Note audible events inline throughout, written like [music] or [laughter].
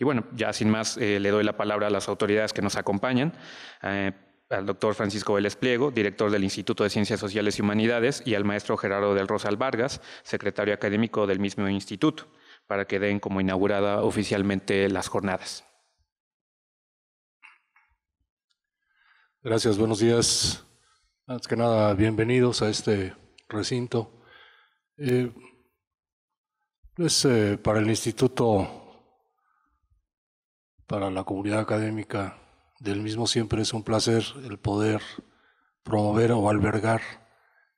Y bueno, ya sin más, eh, le doy la palabra a las autoridades que nos acompañan. Eh, al doctor Francisco Vélez Pliego, director del Instituto de Ciencias Sociales y Humanidades, y al maestro Gerardo del Rosal Vargas, secretario académico del mismo instituto, para que den como inaugurada oficialmente las jornadas. Gracias, buenos días. Antes que nada, bienvenidos a este recinto. Eh, pues, para el Instituto para la comunidad académica del mismo siempre es un placer el poder promover o albergar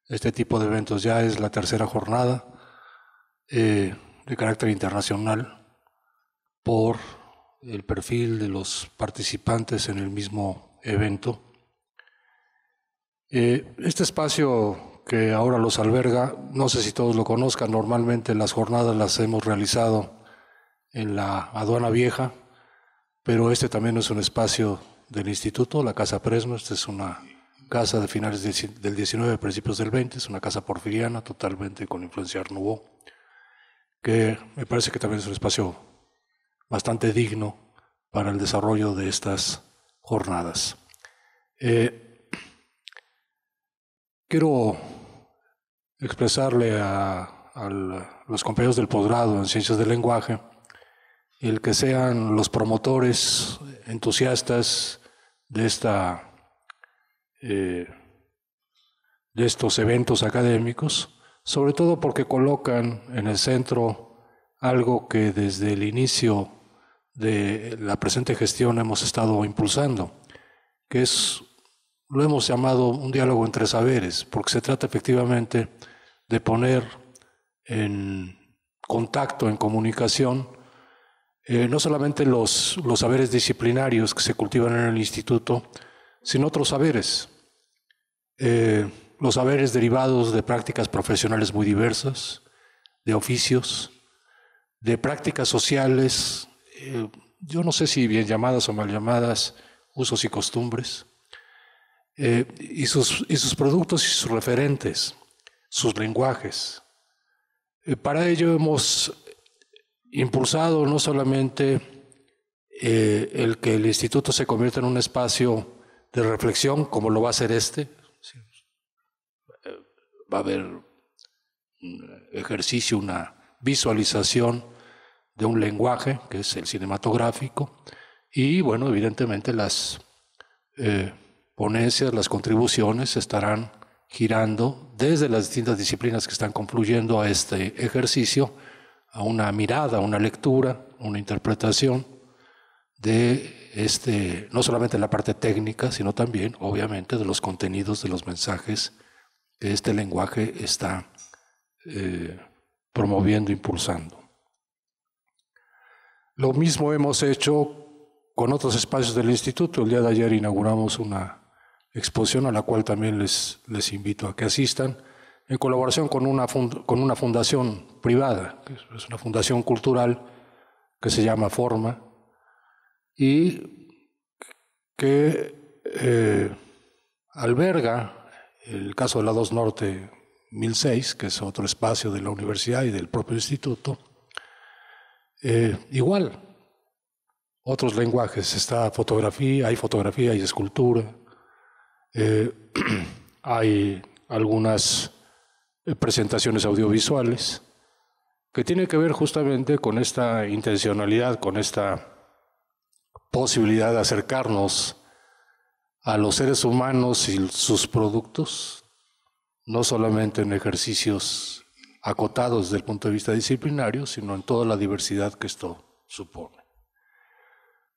este tipo de eventos. Ya es la tercera jornada eh, de carácter internacional por el perfil de los participantes en el mismo evento. Eh, este espacio que ahora los alberga, no sé si todos lo conozcan, normalmente las jornadas las hemos realizado en la aduana vieja, pero este también es un espacio del instituto, la Casa Presma, esta es una casa de finales del 19, principios del 20, es una casa porfiriana totalmente con influencia arnubó, que me parece que también es un espacio bastante digno para el desarrollo de estas jornadas. Eh, quiero expresarle a, a los compañeros del posgrado en Ciencias del Lenguaje y el que sean los promotores entusiastas de esta eh, de estos eventos académicos, sobre todo porque colocan en el centro algo que desde el inicio de la presente gestión hemos estado impulsando, que es, lo hemos llamado un diálogo entre saberes, porque se trata efectivamente de poner en contacto, en comunicación, eh, no solamente los, los saberes disciplinarios que se cultivan en el instituto, sino otros saberes. Eh, los saberes derivados de prácticas profesionales muy diversas, de oficios, de prácticas sociales, eh, yo no sé si bien llamadas o mal llamadas, usos y costumbres, y, sus, y, sus, productos y sus referentes, sus lenguajes. para ello hemos impulsado no solamente eh, el que el instituto se convierta en un espacio de reflexión, como lo va a ser este, va a haber un ejercicio, una visualización de un lenguaje, que es el cinematográfico, y bueno, evidentemente las eh, ponencias, las contribuciones estarán girando desde las distintas disciplinas que están confluyendo a este ejercicio a una mirada, a una lectura, una interpretación de este, no solamente la parte técnica, sino también, obviamente, de los contenidos, de los mensajes que este lenguaje está eh, promoviendo, impulsando. Lo mismo hemos hecho con otros espacios del instituto. El día de ayer inauguramos una exposición a la cual también les invito a que asistan en colaboración con una, con fundación privada, que es una fundación cultural que se llama Forma, y que eh, alberga el caso de la 2 Norte 1006, que es otro espacio de la universidad y del propio instituto, eh, igual, otros lenguajes, está fotografía, hay fotografía, hay escultura, eh, [clears throat] hay algunas eh, presentaciones audiovisuales, que tiene que ver justamente con esta intencionalidad, con esta posibilidad de acercarnos a los seres humanos y sus productos, no solamente en ejercicios acotados desde el punto de vista disciplinario, sino en toda la diversidad que esto supone.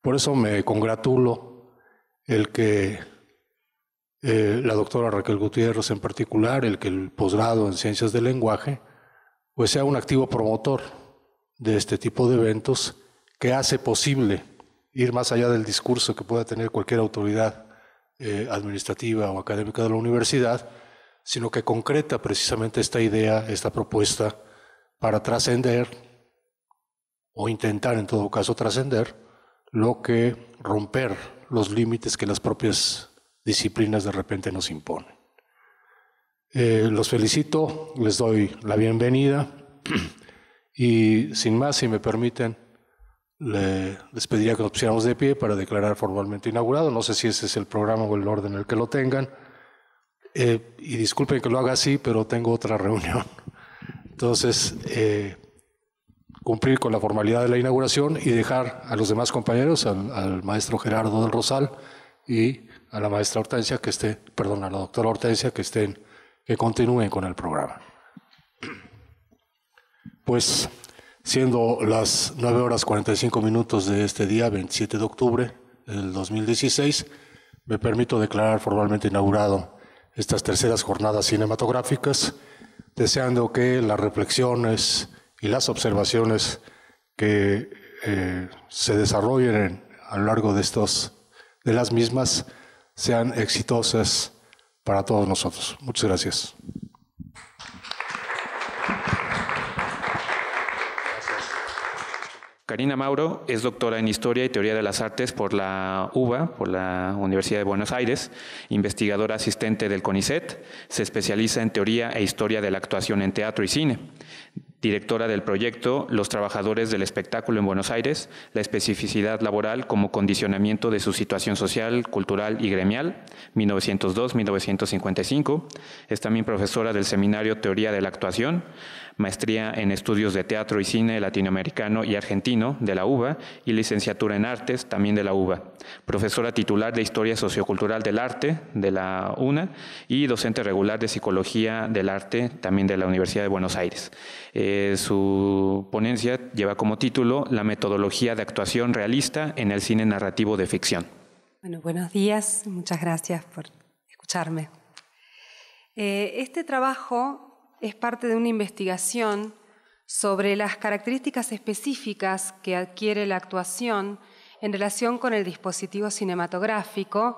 Por eso me congratulo el que eh, la doctora Raquel Gutiérrez en particular, el que el posgrado en ciencias del lenguaje, pues sea un activo promotor de este tipo de eventos que hace posible ir más allá del discurso que pueda tener cualquier autoridad eh, administrativa o académica de la universidad, sino que concreta precisamente esta idea, esta propuesta para trascender o intentar en todo caso trascender lo que romper los límites que las propias disciplinas de repente nos imponen. Eh, los felicito, les doy la bienvenida [clears throat] y sin más, si me permiten, les pediría que nos pusiéramos de pie para declarar formalmente inaugurado. No sé si ese es el programa o el orden en el que lo tengan. Eh, y disculpen que lo haga así, pero tengo otra reunión. [laughs] Entonces, eh, cumplir con la formalidad de la inauguración y dejar a los demás compañeros, al, al maestro Gerardo del Rosal y a la maestra Hortensia que esté, perdón, a la doctora Hortensia que estén, que continúen con el programa. Pues siendo las 9 horas 45 minutos de este día, 27 de octubre del 2016, me permito declarar formalmente inaugurado estas terceras jornadas cinematográficas, deseando que las reflexiones y las observaciones que eh, se desarrollen a lo largo de estos de las mismas sean exitosas para todos nosotros. Muchas gracias. Karina Mauro es doctora en Historia y Teoría de las Artes por la UBA, por la Universidad de Buenos Aires, investigadora asistente del CONICET, se especializa en teoría e historia de la actuación en teatro y cine directora del proyecto Los Trabajadores del Espectáculo en Buenos Aires, la especificidad laboral como condicionamiento de su situación social, cultural y gremial, 1902-1955. Es también profesora del seminario Teoría de la Actuación, maestría en estudios de teatro y cine latinoamericano y argentino de la UBA y licenciatura en artes también de la UBA. Profesora titular de Historia Sociocultural del Arte de la UNA y docente regular de Psicología del Arte también de la Universidad de Buenos Aires. Eh, su ponencia lleva como título La metodología de actuación realista en el cine narrativo de ficción. Bueno, buenos días, muchas gracias por escucharme. Eh, este trabajo es parte de una investigación sobre las características específicas que adquiere la actuación en relación con el dispositivo cinematográfico,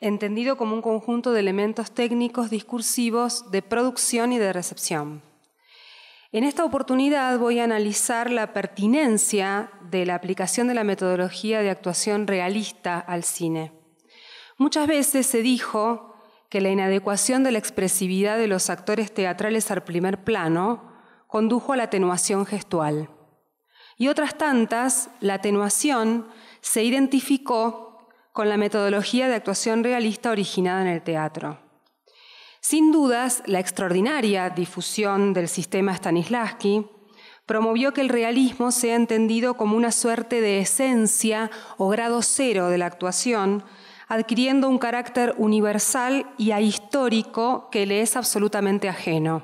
entendido como un conjunto de elementos técnicos discursivos de producción y de recepción. En esta oportunidad voy a analizar la pertinencia de la aplicación de la metodología de actuación realista al cine. Muchas veces se dijo que la inadecuación de la expresividad de los actores teatrales al primer plano condujo a la atenuación gestual. Y otras tantas, la atenuación se identificó con la metodología de actuación realista originada en el teatro. Sin dudas, la extraordinaria difusión del sistema Stanislavski promovió que el realismo sea entendido como una suerte de esencia o grado cero de la actuación adquiriendo un carácter universal y ahistórico que le es absolutamente ajeno.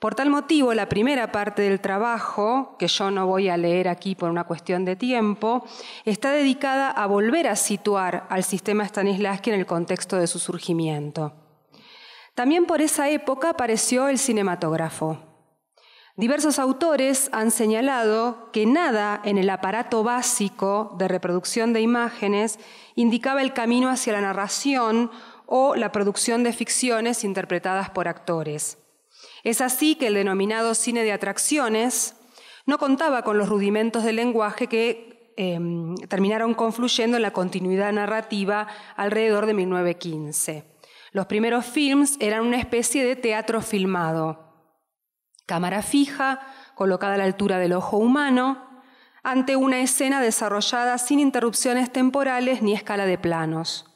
Por tal motivo, la primera parte del trabajo, que yo no voy a leer aquí por una cuestión de tiempo, está dedicada a volver a situar al sistema Stanislavski en el contexto de su surgimiento. También por esa época apareció el cinematógrafo. Diversos autores han señalado que nada en el aparato básico de reproducción de imágenes indicaba el camino hacia la narración o la producción de ficciones interpretadas por actores. Es así que el denominado cine de atracciones no contaba con los rudimentos del lenguaje que em, terminaron confluyendo en la continuidad narrativa alrededor de 1915. Los primeros films eran una especie de teatro filmado Cámara fija, colocada a la altura del ojo humano, ante una escena desarrollada sin interrupciones temporales ni escala de planos.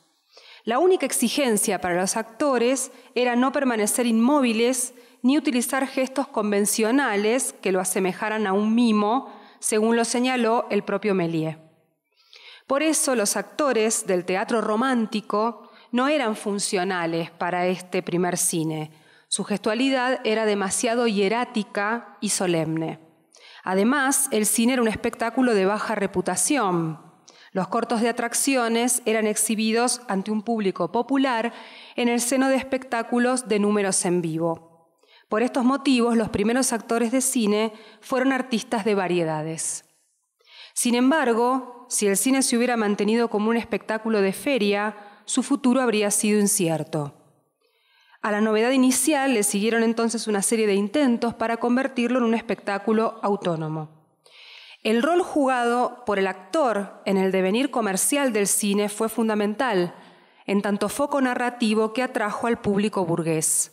La única exigencia para los actores era no permanecer inmóviles ni utilizar gestos convencionales que lo asemejaran a un mimo, según lo señaló el propio Méliès. Por eso los actores del teatro romántico no eran funcionales para este primer cine, su gestualidad era demasiado hierática y solemne. Además, el cine era un espectáculo de baja reputación. Los cortos de atracciones eran exhibidos ante un público popular en el seno de espectáculos de números en vivo. Por estos motivos, los primeros actores de cine fueron artistas de variedades. Sin embargo, si el cine se hubiera mantenido como un espectáculo de feria, su futuro habría sido incierto. A la novedad inicial le siguieron entonces una serie de intentos para convertirlo en un espectáculo autónomo. El rol jugado por el actor en el devenir comercial del cine fue fundamental, en tanto foco narrativo que atrajo al público burgués.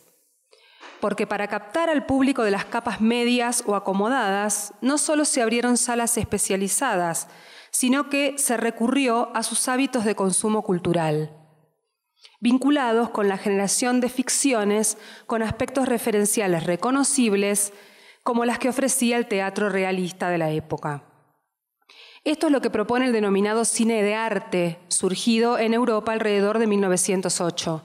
Porque para captar al público de las capas medias o acomodadas, no solo se abrieron salas especializadas, sino que se recurrió a sus hábitos de consumo cultural vinculados con la generación de ficciones con aspectos referenciales reconocibles, como las que ofrecía el teatro realista de la época. Esto es lo que propone el denominado cine de arte, surgido en Europa alrededor de 1908.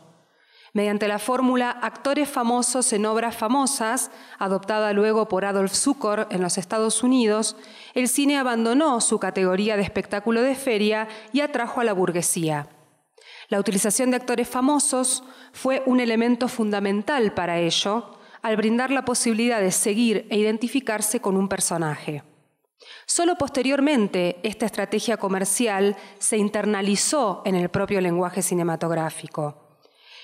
Mediante la fórmula actores famosos en obras famosas, adoptada luego por Adolf Zucker en los Estados Unidos, el cine abandonó su categoría de espectáculo de feria y atrajo a la burguesía. La utilización de actores famosos fue un elemento fundamental para ello, al brindar la posibilidad de seguir e identificarse con un personaje. Solo posteriormente esta estrategia comercial se internalizó en el propio lenguaje cinematográfico.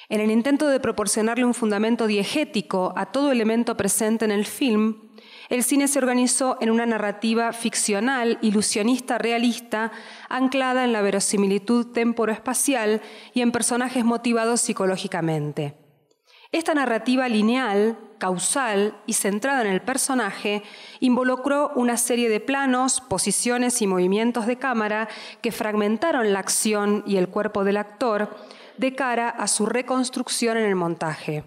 En el intento de proporcionarle un fundamento diegético a todo elemento presente en el film, el cine se organizó en una narrativa ficcional, ilusionista, realista, anclada en la verosimilitud temporoespacial y en personajes motivados psicológicamente. Esta narrativa lineal, causal y centrada en el personaje involucró una serie de planos, posiciones y movimientos de cámara que fragmentaron la acción y el cuerpo del actor de cara a su reconstrucción en el montaje.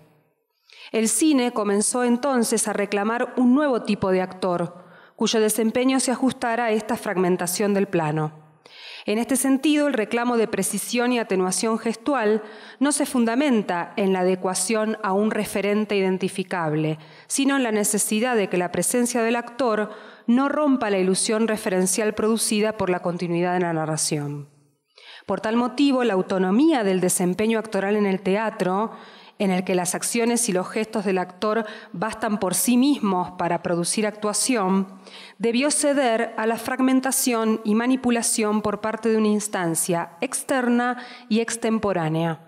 El cine comenzó entonces a reclamar un nuevo tipo de actor, cuyo desempeño se ajustara a esta fragmentación del plano. En este sentido, el reclamo de precisión y atenuación gestual no se fundamenta en la adecuación a un referente identificable, sino en la necesidad de que la presencia del actor no rompa la ilusión referencial producida por la continuidad en la narración. Por tal motivo, la autonomía del desempeño actoral en el teatro en el que las acciones y los gestos del actor bastan por sí mismos para producir actuación, debió ceder a la fragmentación y manipulación por parte de una instancia externa y extemporánea.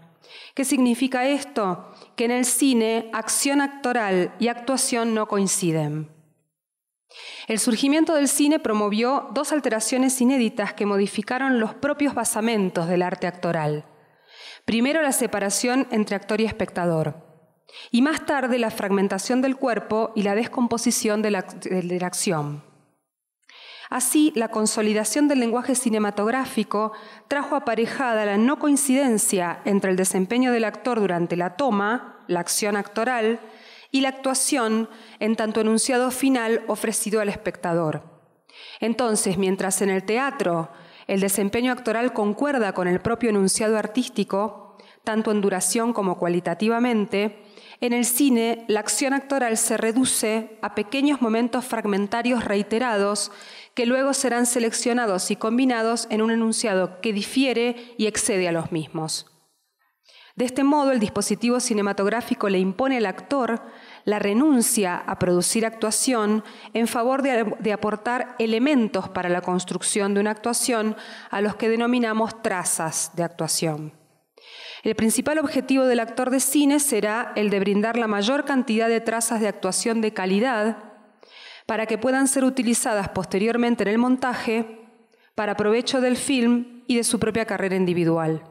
¿Qué significa esto? Que en el cine acción actoral y actuación no coinciden. El surgimiento del cine promovió dos alteraciones inéditas que modificaron los propios basamentos del arte actoral. Primero la separación entre actor y espectador. Y más tarde la fragmentación del cuerpo y la descomposición de la, acción. Así, la consolidación del lenguaje cinematográfico trajo aparejada la no coincidencia entre el desempeño del actor durante la toma, la acción actoral, y la actuación en tanto enunciado final ofrecido al espectador. Entonces, mientras en el teatro el desempeño actoral concuerda con el propio enunciado artístico, tanto en duración como cualitativamente. En el cine, la acción actoral se reduce a pequeños momentos fragmentarios reiterados que luego serán seleccionados y combinados en un enunciado que difiere y excede a los mismos. De este modo, el dispositivo cinematográfico le impone al actor la renuncia a producir actuación en favor de, aportar elementos para la construcción de una actuación a los que denominamos trazas de actuación. El principal objetivo del actor de cine será el de brindar la mayor cantidad de trazas de actuación de calidad para que puedan ser utilizadas posteriormente en el montaje para provecho del film y de su propia carrera individual.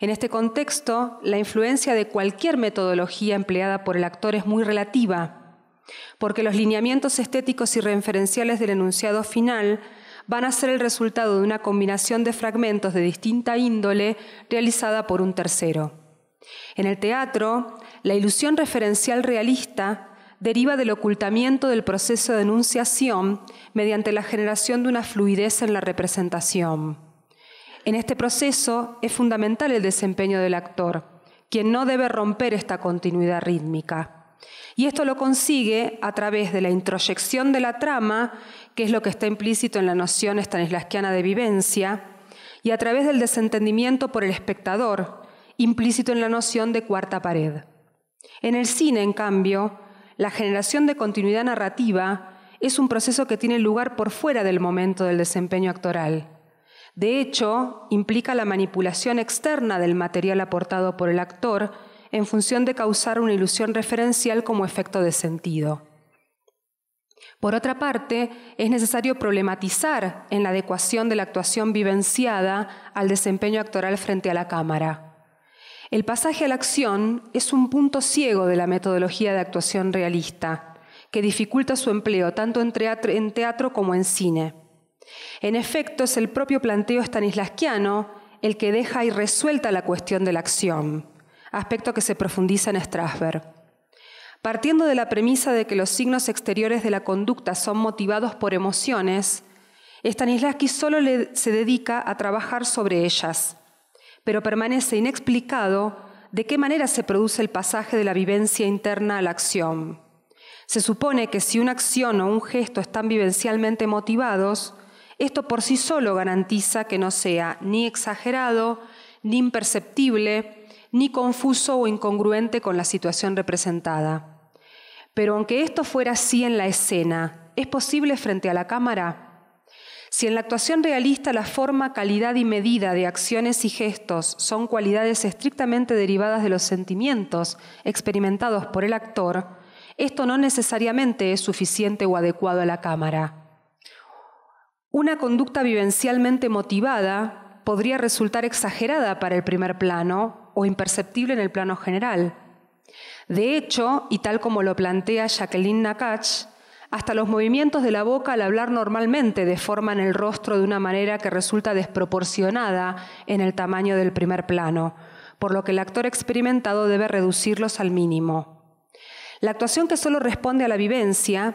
En este contexto, la influencia de cualquier metodología empleada por el actor es muy relativa, porque los lineamientos estéticos y referenciales del enunciado final van a ser el resultado de una combinación de fragmentos de distinta índole realizada por un tercero. En el teatro, la ilusión referencial realista deriva del ocultamiento del proceso de enunciación mediante la generación de una fluidez en la representación. En este proceso es fundamental el desempeño del actor, quien no debe romper esta continuidad rítmica. Y esto lo consigue a través de la introyección de la trama, que es lo que está implícito en la noción stanislasquiana de vivencia, y a través del desentendimiento por el espectador, implícito en la noción de cuarta pared. En el cine, en cambio, la generación de continuidad narrativa es un proceso que tiene lugar por fuera del momento del desempeño actoral de hecho, implica la manipulación externa del material aportado por el actor en función de causar una ilusión referencial como efecto de sentido. Por otra parte, es necesario problematizar en la adecuación de la actuación vivenciada al desempeño actoral frente a la cámara. El pasaje a la acción es un punto ciego de la metodología de actuación realista, que dificulta su empleo tanto en teatro, como en cine. En efecto, es el propio planteo stanislasquiano el que deja irresuelta la cuestión de la acción, aspecto que se profundiza en Strasberg. Partiendo de la premisa de que los signos exteriores de la conducta son motivados por emociones, Stanislavski solo se dedica a trabajar sobre ellas, pero permanece inexplicado de qué manera se produce el pasaje de la vivencia interna a la acción. Se supone que si una acción o un gesto están vivencialmente motivados, esto por sí solo garantiza que no sea ni exagerado, ni imperceptible, ni confuso o incongruente con la situación representada. Pero aunque esto fuera así en la escena, ¿es posible frente a la cámara? Si en la actuación realista la forma, calidad y medida de acciones y gestos son cualidades estrictamente derivadas de los sentimientos experimentados por el actor, esto no necesariamente es suficiente o adecuado a la cámara. Una conducta vivencialmente motivada podría resultar exagerada para el primer plano o imperceptible en el plano general. De hecho, y tal como lo plantea Jacqueline Nakach, hasta los movimientos de la boca al hablar normalmente deforman el rostro de una manera que resulta desproporcionada en el tamaño del primer plano, por lo que el actor experimentado debe reducirlos al mínimo. La actuación que solo responde a la vivencia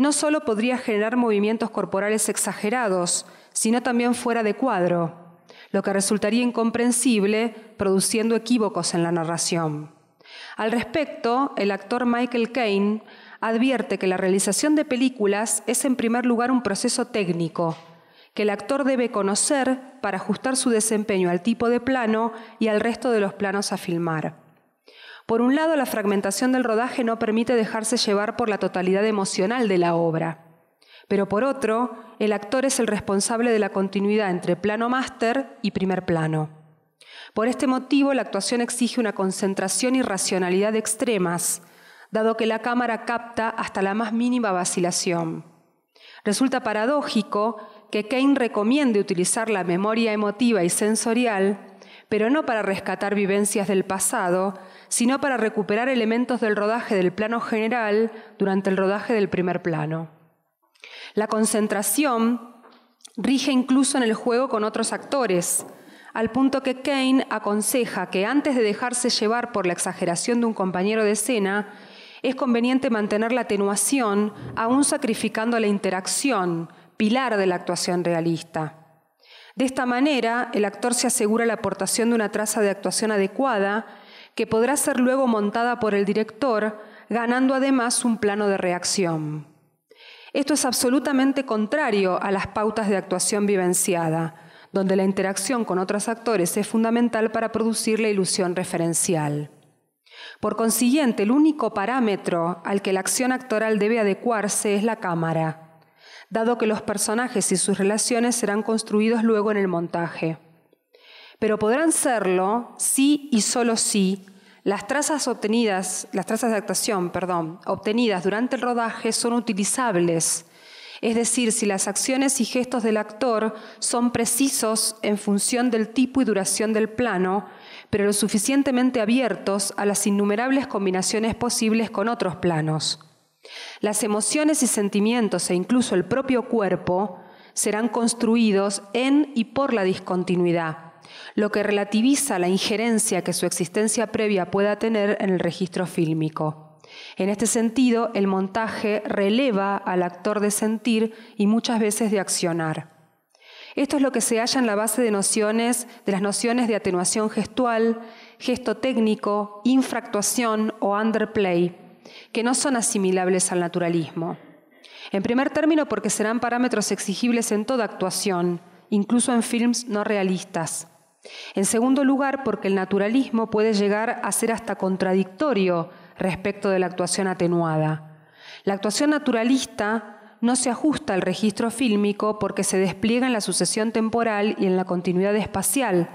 no solo podría generar movimientos corporales exagerados, sino también fuera de cuadro, lo que resultaría incomprensible, produciendo equívocos en la narración. Al respecto, el actor Michael Caine advierte que la realización de películas es en primer lugar un proceso técnico, que el actor debe conocer para ajustar su desempeño al tipo de plano y al resto de los planos a filmar. Por un lado, la fragmentación del rodaje no permite dejarse llevar por la totalidad emocional de la obra, pero por otro, el actor es el responsable de la continuidad entre plano máster y primer plano. Por este motivo, la actuación exige una concentración y racionalidad extremas, dado que la cámara capta hasta la más mínima vacilación. Resulta paradójico que Kane recomiende utilizar la memoria emotiva y sensorial, pero no para rescatar vivencias del pasado, sino para recuperar elementos del rodaje del plano general durante el rodaje del primer plano. La concentración rige incluso en el juego con otros actores, al punto que Kane aconseja que antes de dejarse llevar por la exageración de un compañero de escena, es conveniente mantener la atenuación aún sacrificando la interacción, pilar de la actuación realista. De esta manera, el actor se asegura la aportación de una traza de actuación adecuada que podrá ser luego montada por el director, ganando además un plano de reacción. Esto es absolutamente contrario a las pautas de actuación vivenciada, donde la interacción con otros actores es fundamental para producir la ilusión referencial. Por consiguiente, el único parámetro al que la acción actoral debe adecuarse es la cámara, dado que los personajes y sus relaciones serán construidos luego en el montaje. Pero podrán serlo sí y solo sí, las trazas obtenidas, las trazas de actuación, obtenidas durante el rodaje son utilizables, es decir, si las acciones y gestos del actor son precisos en función del tipo y duración del plano, pero lo suficientemente abiertos a las innumerables combinaciones posibles con otros planos. Las emociones y sentimientos e incluso el propio cuerpo serán construidos en y por la discontinuidad lo que relativiza la injerencia que su existencia previa pueda tener en el registro fílmico. En este sentido, el montaje releva al actor de sentir y muchas veces de accionar. Esto es lo que se halla en la base de nociones de las nociones de atenuación gestual, gesto técnico, infractuación o underplay, que no son asimilables al naturalismo. En primer término, porque serán parámetros exigibles en toda actuación, incluso en films no realistas. En segundo lugar, porque el naturalismo puede llegar a ser hasta contradictorio respecto de la actuación atenuada. La actuación naturalista no se ajusta al registro fílmico porque se despliega en la sucesión temporal y en la continuidad espacial,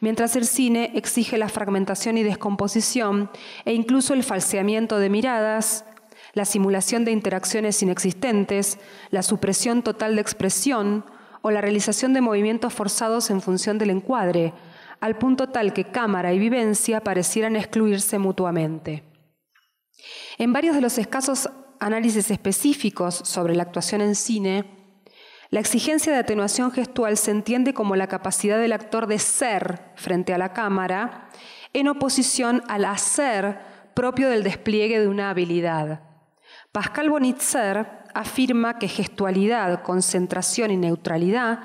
mientras el cine exige la fragmentación y descomposición e incluso el falseamiento de miradas, la simulación de interacciones inexistentes, la supresión total de expresión, la realización de movimientos forzados en función del encuadre, al punto tal que cámara y vivencia parecieran excluirse mutuamente. En varios de los escasos análisis específicos sobre la actuación en cine, la exigencia de atenuación gestual se entiende como la capacidad del actor de ser frente a la cámara, en oposición al hacer propio del despliegue de una habilidad. Pascal Bonitzer afirma que gestualidad, concentración y neutralidad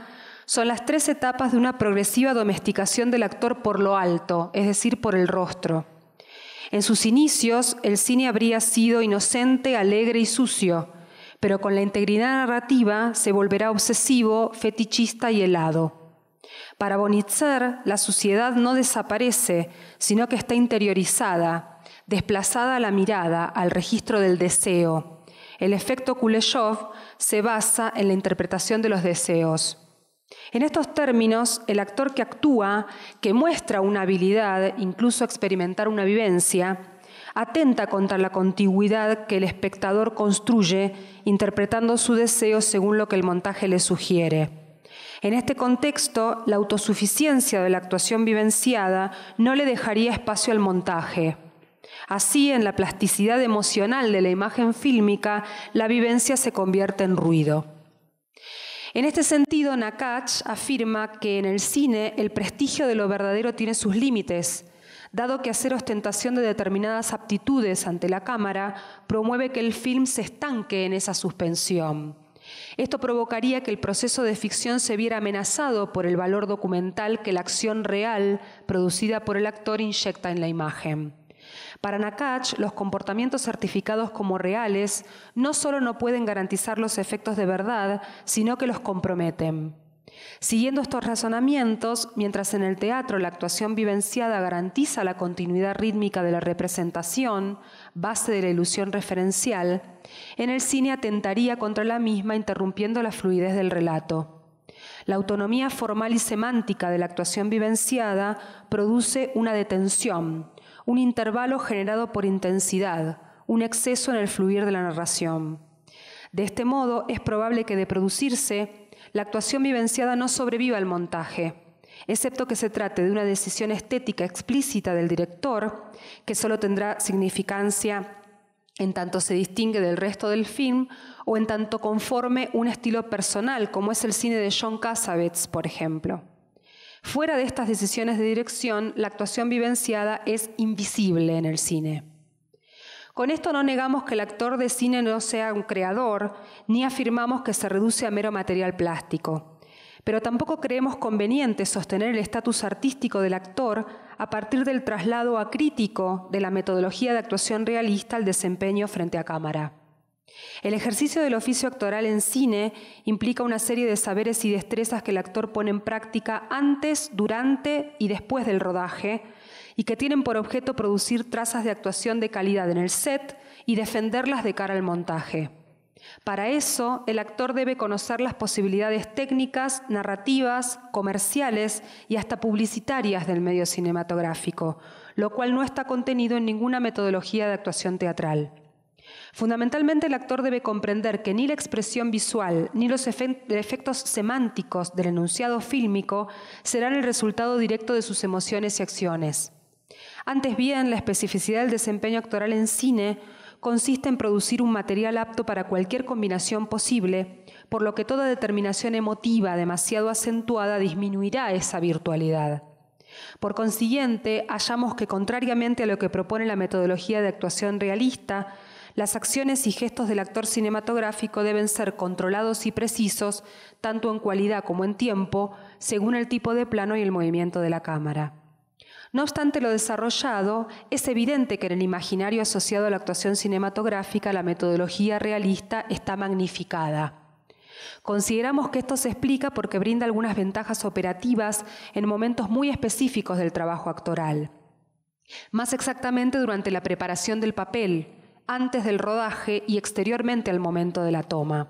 son las tres etapas de una progresiva domesticación del actor por lo alto, es decir, por el rostro. En sus inicios, el cine habría sido inocente, alegre y sucio, pero con la integridad narrativa se volverá obsesivo, fetichista y helado. Para Bonitzer, la suciedad no desaparece, sino que está interiorizada, desplazada a la mirada, al registro del deseo. El efecto Kuleshov se basa en la interpretación de los deseos. En estos términos, el actor que actúa, que muestra una habilidad, incluso experimentar una vivencia, atenta contra la contigüidad que el espectador construye interpretando su deseo según lo que el montaje le sugiere. En este contexto, la autosuficiencia de la actuación vivenciada no le dejaría espacio al montaje. Así, en la plasticidad emocional de la imagen fílmica, la vivencia se convierte en ruido. En este sentido, Nakach afirma que en el cine el prestigio de lo verdadero tiene sus límites, dado que hacer ostentación de determinadas aptitudes ante la cámara promueve que el film se estanque en esa suspensión. Esto provocaría que el proceso de ficción se viera amenazado por el valor documental que la acción real producida por el actor inyecta en la imagen. Para Nakach, los comportamientos certificados como reales no solo no pueden garantizar los efectos de verdad, sino que los comprometen. Siguiendo estos razonamientos, mientras en el teatro la actuación vivenciada garantiza la continuidad rítmica de la representación, base de la ilusión referencial, en el cine atentaría contra la misma interrumpiendo la fluidez del relato. La autonomía formal y semántica de la actuación vivenciada produce una detención, un intervalo generado por intensidad, un exceso en el fluir de la narración. De este modo, es probable que de producirse, la actuación vivenciada no sobreviva al montaje, excepto que se trate de una decisión estética explícita del director, que solo tendrá significancia en tanto se distingue del resto del film o en tanto conforme un estilo personal, como es el cine de John Cassavetes, por ejemplo. Fuera de estas decisiones de dirección, la actuación vivenciada es invisible en el cine. Con esto no negamos que el actor de cine no sea un creador, ni afirmamos que se reduce a mero material plástico. Pero tampoco creemos conveniente sostener el estatus artístico del actor a partir del traslado acrítico de la metodología de actuación realista al desempeño frente a cámara. El ejercicio del oficio actoral en cine implica una serie de saberes y destrezas que el actor pone en práctica antes, durante y después del rodaje y que tienen por objeto producir trazas de actuación de calidad en el set y defenderlas de cara al montaje. Para eso, el actor debe conocer las posibilidades técnicas, narrativas, comerciales y hasta publicitarias del medio cinematográfico, lo cual no está contenido en ninguna metodología de actuación teatral. Fundamentalmente el actor debe comprender que ni la expresión visual ni los efectos semánticos del enunciado fílmico serán el resultado directo de sus emociones y acciones. Antes bien, la especificidad del desempeño actoral en cine consiste en producir un material apto para cualquier combinación posible, por lo que toda determinación emotiva demasiado acentuada disminuirá esa virtualidad. Por consiguiente, hallamos que, contrariamente a lo que propone la metodología de actuación realista, las acciones y gestos del actor cinematográfico deben ser controlados y precisos, tanto en cualidad como en tiempo, según el tipo de plano y el movimiento de la cámara. No obstante lo desarrollado, es evidente que en el imaginario asociado a la actuación cinematográfica la metodología realista está magnificada. Consideramos que esto se explica porque brinda algunas ventajas operativas en momentos muy específicos del trabajo actoral. Más exactamente durante la preparación del papel, antes del rodaje y exteriormente al momento de la toma.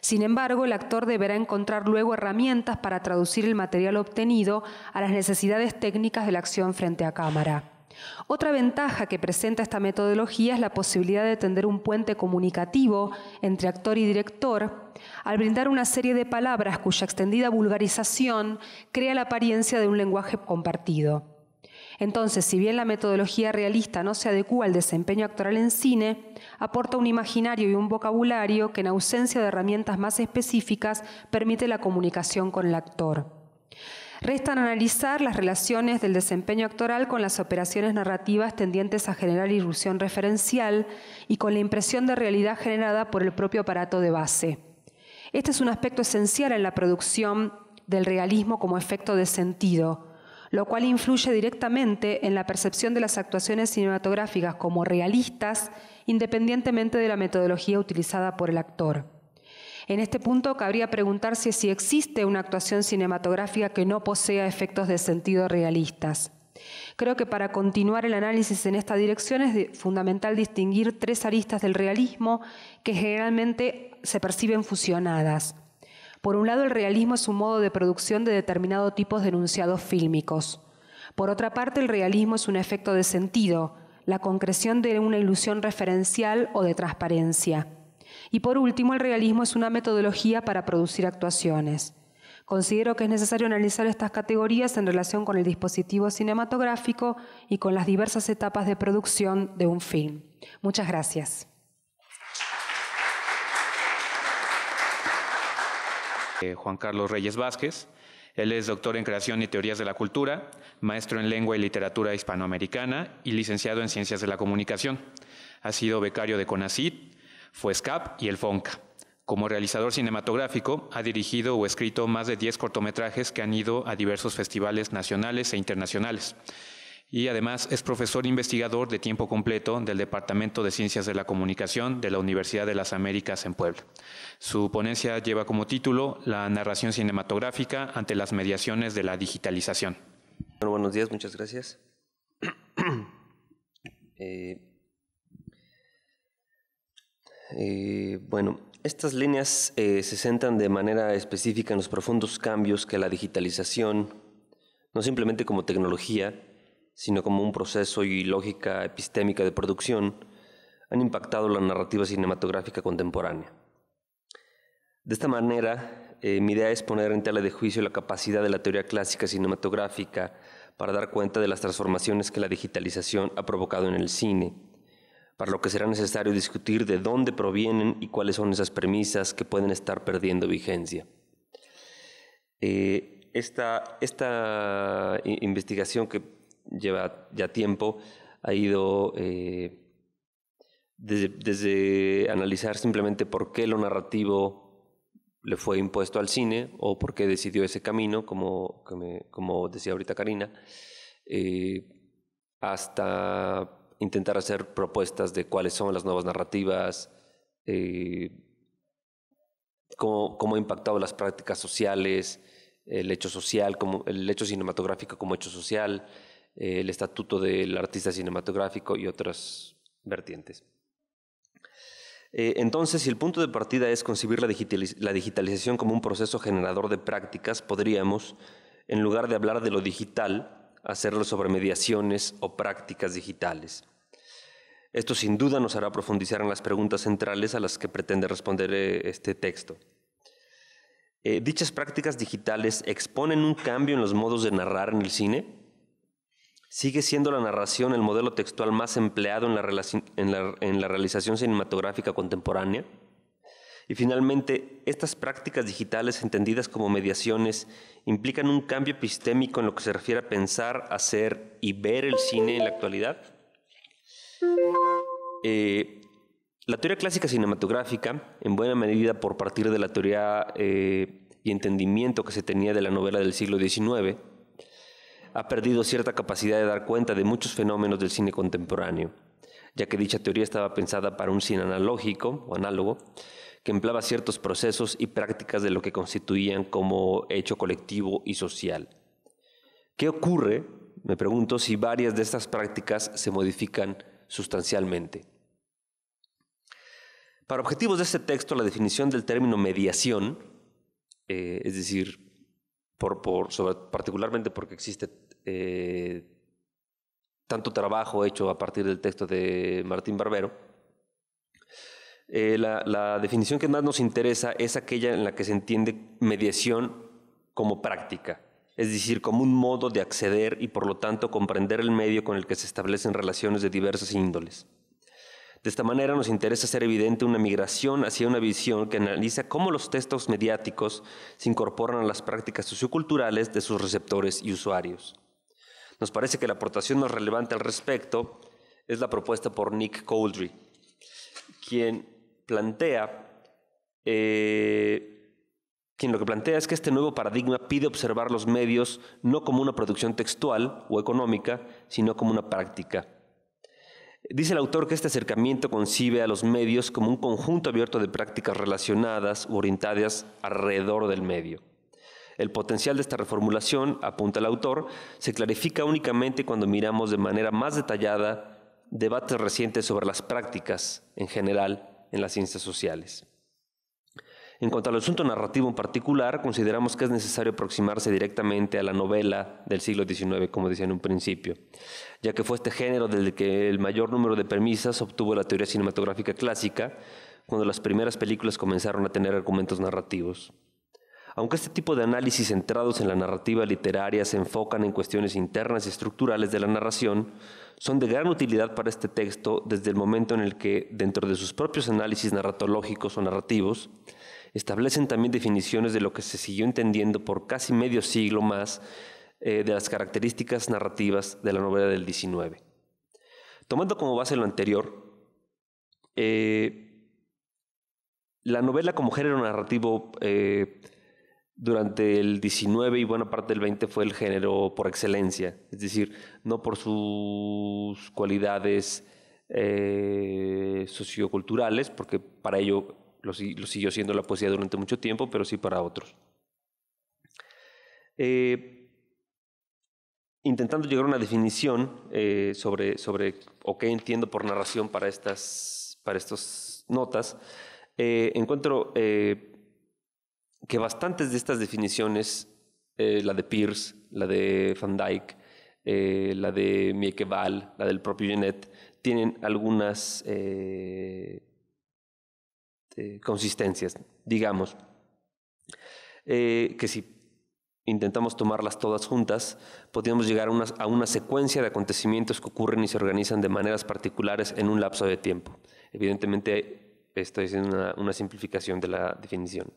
Sin embargo, el actor deberá encontrar luego herramientas para traducir el material obtenido a las necesidades técnicas de la acción frente a cámara. Otra ventaja que presenta esta metodología es la posibilidad de tender un puente comunicativo entre actor y director al brindar una serie de palabras cuya extendida vulgarización crea la apariencia de un lenguaje compartido. Entonces, si bien la metodología realista no se adecúa al desempeño actoral en cine, aporta un imaginario y un vocabulario que en ausencia de herramientas más específicas permite la comunicación con el actor. Restan analizar las relaciones del desempeño actoral con las operaciones narrativas tendientes a generar ilusión referencial y con la impresión de realidad generada por el propio aparato de base. Este es un aspecto esencial en la producción del realismo como efecto de sentido, lo cual influye directamente en la percepción de las actuaciones cinematográficas como realistas, independientemente de la metodología utilizada por el actor. En este punto cabría preguntarse si existe una actuación cinematográfica que no posea efectos de sentido realistas. Creo que para continuar el análisis en esta dirección es fundamental distinguir tres aristas del realismo que generalmente se perciben fusionadas. Por un lado, el realismo es un modo de producción de determinados tipos de enunciados fílmicos. Por otra parte, el realismo es un efecto de sentido, la concreción de una ilusión referencial o de transparencia. Y por último, el realismo es una metodología para producir actuaciones. Considero que es necesario analizar estas categorías en relación con el dispositivo cinematográfico y con las diversas etapas de producción de un film. Muchas gracias. Eh, Juan Carlos Reyes Vázquez. Él es doctor en Creación y Teorías de la Cultura, maestro en Lengua y Literatura Hispanoamericana y licenciado en Ciencias de la Comunicación. Ha sido becario de CONACYT, FUESCAP y el FONCA. Como realizador cinematográfico, ha dirigido o escrito más de 10 cortometrajes que han ido a diversos festivales nacionales e internacionales y además es profesor investigador de tiempo completo del Departamento de Ciencias de la Comunicación de la Universidad de las Américas en Puebla. Su ponencia lleva como título La narración cinematográfica ante las mediaciones de la digitalización. Bueno, buenos días, muchas gracias. [clears throat] Eh, eh, bueno, estas líneas eh, se centran de manera específica en los profundos cambios que la digitalización, no simplemente como tecnología, sino como un proceso y lógica epistémica de producción, han impactado la narrativa cinematográfica contemporánea. De esta manera, eh, mi idea es poner en tela de juicio la capacidad de la teoría clásica cinematográfica para dar cuenta de las transformaciones que la digitalización ha provocado en el cine, para lo que será necesario discutir de dónde provienen y cuáles son esas premisas que pueden estar perdiendo vigencia. Eh, esta, esta investigación que lleva ya tiempo, ha ido eh, desde, analizar simplemente por qué lo narrativo le fue impuesto al cine o por qué decidió ese camino, como, como decía ahorita Karina, eh, hasta intentar hacer propuestas de cuáles son las nuevas narrativas, eh, cómo, cómo, ha impactado las prácticas sociales, el hecho social, como, el hecho cinematográfico como hecho social, eh, el estatuto del artista cinematográfico y otras vertientes. Eh, entonces, si el punto de partida es concebir la, digitalización como un proceso generador de prácticas, podríamos, en lugar de hablar de lo digital, hacerlo sobre mediaciones o prácticas digitales. Esto sin duda nos hará profundizar en las preguntas centrales a las que pretende responder eh, este texto. dichas prácticas digitales exponen un cambio en los modos de narrar en el cine, sigue siendo la narración el modelo textual más empleado en la, realización cinematográfica contemporánea? Y finalmente, estas prácticas digitales entendidas como mediaciones implican un cambio epistémico en lo que se refiere a pensar, hacer y ver el cine en la actualidad. Eh, la teoría clásica cinematográfica, en buena medida por partir de la teoría eh, y entendimiento que se tenía de la novela del siglo XIX, ha perdido cierta capacidad de dar cuenta de muchos fenómenos del cine contemporáneo, ya que dicha teoría estaba pensada para un cine analógico o análogo, que empleaba ciertos procesos y prácticas de lo que constituían como hecho colectivo y social. ¿Qué ocurre, me pregunto, si varias de estas prácticas se modifican sustancialmente? Para objetivos de este texto, la definición del término mediación, eh, es decir, particularmente porque existe eh, tanto trabajo hecho a partir del texto de Martín Barbero. Eh, la, definición que más nos interesa es aquella en la que se entiende mediación como práctica, es decir, como un modo de acceder y por lo tanto comprender el medio con el que se establecen relaciones de diversas índoles. De esta manera nos interesa hacer evidente una migración hacia una visión que analiza cómo los textos mediáticos se incorporan a las prácticas socioculturales de sus receptores y usuarios. Nos parece que la aportación más relevante al respecto es la propuesta por Nick Coldry, quien plantea, eh, quien lo que plantea es que este nuevo paradigma pide observar los medios no como una producción textual o económica, sino como una práctica Dice el autor que este acercamiento concibe a los medios como un conjunto abierto de prácticas relacionadas u orientadas alrededor del medio. El potencial de esta reformulación, apunta el autor, se clarifica únicamente cuando miramos de manera más detallada debates recientes sobre las prácticas en general en las ciencias sociales. En cuanto al asunto narrativo en particular, consideramos que es necesario aproximarse directamente a la novela del siglo XIX, como decía en un principio, ya que fue este género del que el mayor número de premisas obtuvo la teoría cinematográfica clásica, cuando las primeras películas comenzaron a tener argumentos narrativos. Aunque este tipo de análisis centrados en la narrativa literaria se enfocan en cuestiones internas y estructurales de la narración, son de gran utilidad para este texto desde el momento en el que, dentro de sus propios análisis narratológicos o narrativos, establecen también definiciones de lo que se siguió entendiendo por casi medio siglo más eh, de las características narrativas de la novela del XIX. Tomando como base lo anterior, eh, la novela como género narrativo eh, durante el XIX y buena parte del XX fue el género por excelencia, es decir, no por sus cualidades socioculturales, porque para ello lo, siguió siendo la poesía durante mucho tiempo, pero sí para otros. Eh, intentando llegar a una definición eh, sobre, sobre o qué entiendo por narración para estas, para notas, eh, encuentro que bastantes de estas definiciones, la de Pierce, la de Van Dyck, la de Miekeval, la del propio Jeanette, tienen algunas este, consistencias, digamos. Eh, que si intentamos tomarlas todas juntas, podríamos llegar a una, secuencia de acontecimientos que ocurren y se organizan de maneras particulares en un lapso de tiempo. Evidentemente, esto es una simplificación de la definición.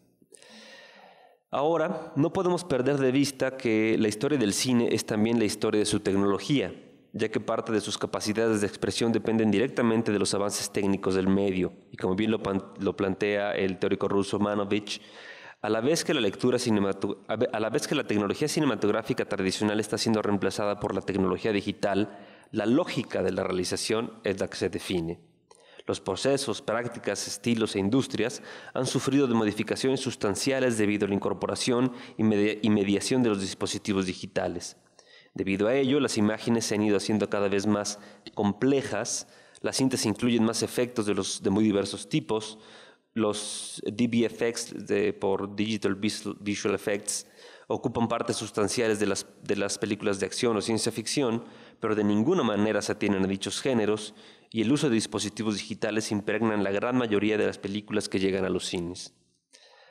Ahora, no podemos perder de vista que la historia del cine es también la historia de su tecnología ya que parte de sus capacidades de expresión dependen directamente de los avances técnicos del medio, y como bien lo, plantea el teórico ruso Manovich, a la, vez que la tecnología cinematográfica tradicional está siendo reemplazada por la tecnología digital, la lógica de la realización es la que se define. Los procesos, prácticas, estilos e industrias han sufrido de modificaciones sustanciales debido a la incorporación y mediación de los dispositivos digitales. Debido a ello, las imágenes se han ido haciendo cada vez más complejas, las cintas incluyen más efectos de, los, de muy diversos tipos, los DBFX de, por Digital Visual Effects ocupan partes sustanciales de las, películas de acción o ciencia ficción, pero de ninguna manera se atienen a dichos géneros y el uso de dispositivos digitales impregnan la gran mayoría de las películas que llegan a los cines.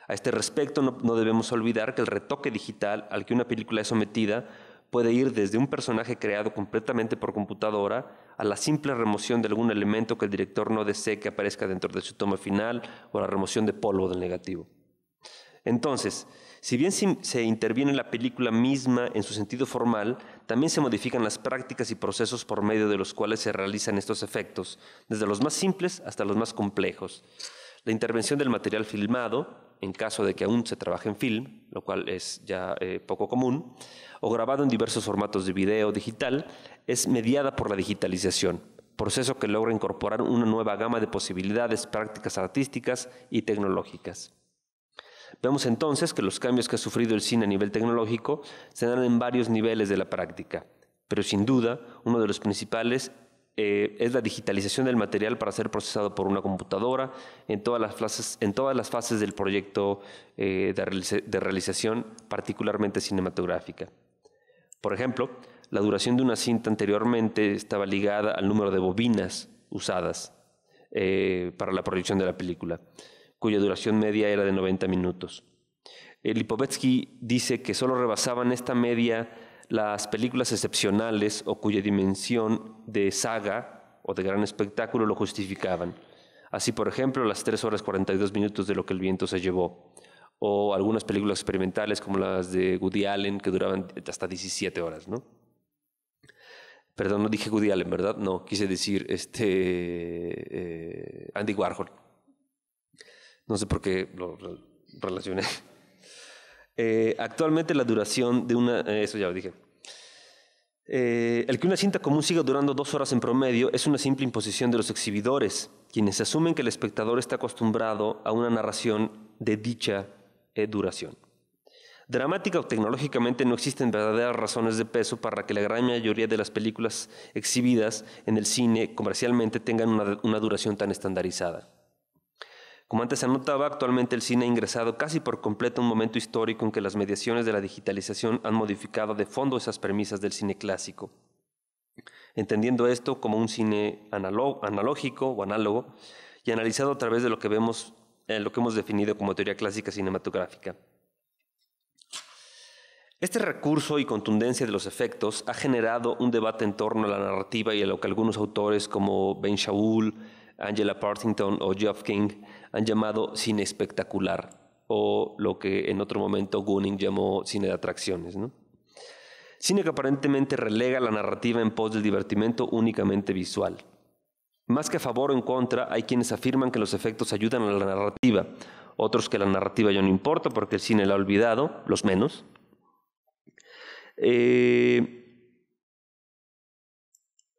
A este respecto, no debemos olvidar que el retoque digital al que una película es sometida puede ir desde un personaje creado completamente por computadora a la simple remoción de algún elemento que el director no desee que aparezca dentro de su toma final o la remoción de polvo del negativo. Entonces, si bien se interviene la película misma en su sentido formal, también se modifican las prácticas y procesos por medio de los cuales se realizan estos efectos, desde los más simples hasta los más complejos. La intervención del material filmado, en caso de que aún se trabaje en film, lo cual es ya eh, poco común, o grabado en diversos formatos de video digital, es mediada por la digitalización, proceso que logra incorporar una nueva gama de posibilidades, prácticas artísticas y tecnológicas. Vemos entonces que los cambios que ha sufrido el cine a nivel tecnológico se dan en varios niveles de la práctica, pero sin duda uno de los principales eh, es la digitalización del material para ser procesado por una computadora en todas las fases, del proyecto eh, de, realización, particularmente cinematográfica. Por ejemplo, la duración de una cinta anteriormente estaba ligada al número de bobinas usadas eh, para la proyección de la película, cuya duración media era de 90 minutos. Lipovetsky dice que solo rebasaban esta media las películas excepcionales o cuya dimensión de saga o de gran espectáculo lo justificaban. Así, por ejemplo, las 3 horas 42 minutos de lo que el viento se llevó, o algunas películas experimentales como las de Woody Allen que duraban hasta 17 horas, ¿no? Perdón, no dije Woody Allen, ¿verdad? No, quise decir este eh, Andy Warhol. No sé por qué lo relacioné. Eh, actualmente la duración de una... Eh, eso ya lo dije. Eh, el que una cinta común siga durando dos horas en promedio es una simple imposición de los exhibidores, quienes asumen que el espectador está acostumbrado a una narración de dicha duración. Dramática o tecnológicamente no existen verdaderas razones de peso para que la gran mayoría de las películas exhibidas en el cine comercialmente tengan una duración tan estandarizada. Como antes se anotaba, actualmente el cine ha ingresado casi por completo a un momento histórico en que las mediaciones de la digitalización han modificado de fondo esas premisas del cine clásico. Entendiendo esto como un cine analógico o análogo y analizado a través de lo que vemos, eh, lo que hemos definido como teoría clásica cinematográfica. Este recurso y contundencia de los efectos ha generado un debate en torno a la narrativa y a lo que algunos autores como Ben Shaul, Angela Partington o Geoff King han llamado cine espectacular o lo que en otro momento Gunning llamó cine de atracciones. Cine que aparentemente relega la narrativa en pos del divertimento únicamente visual. Más que a favor o en contra, hay quienes afirman que los efectos ayudan a la narrativa, otros que la narrativa ya no importa porque el cine la ha olvidado, los menos. Eh,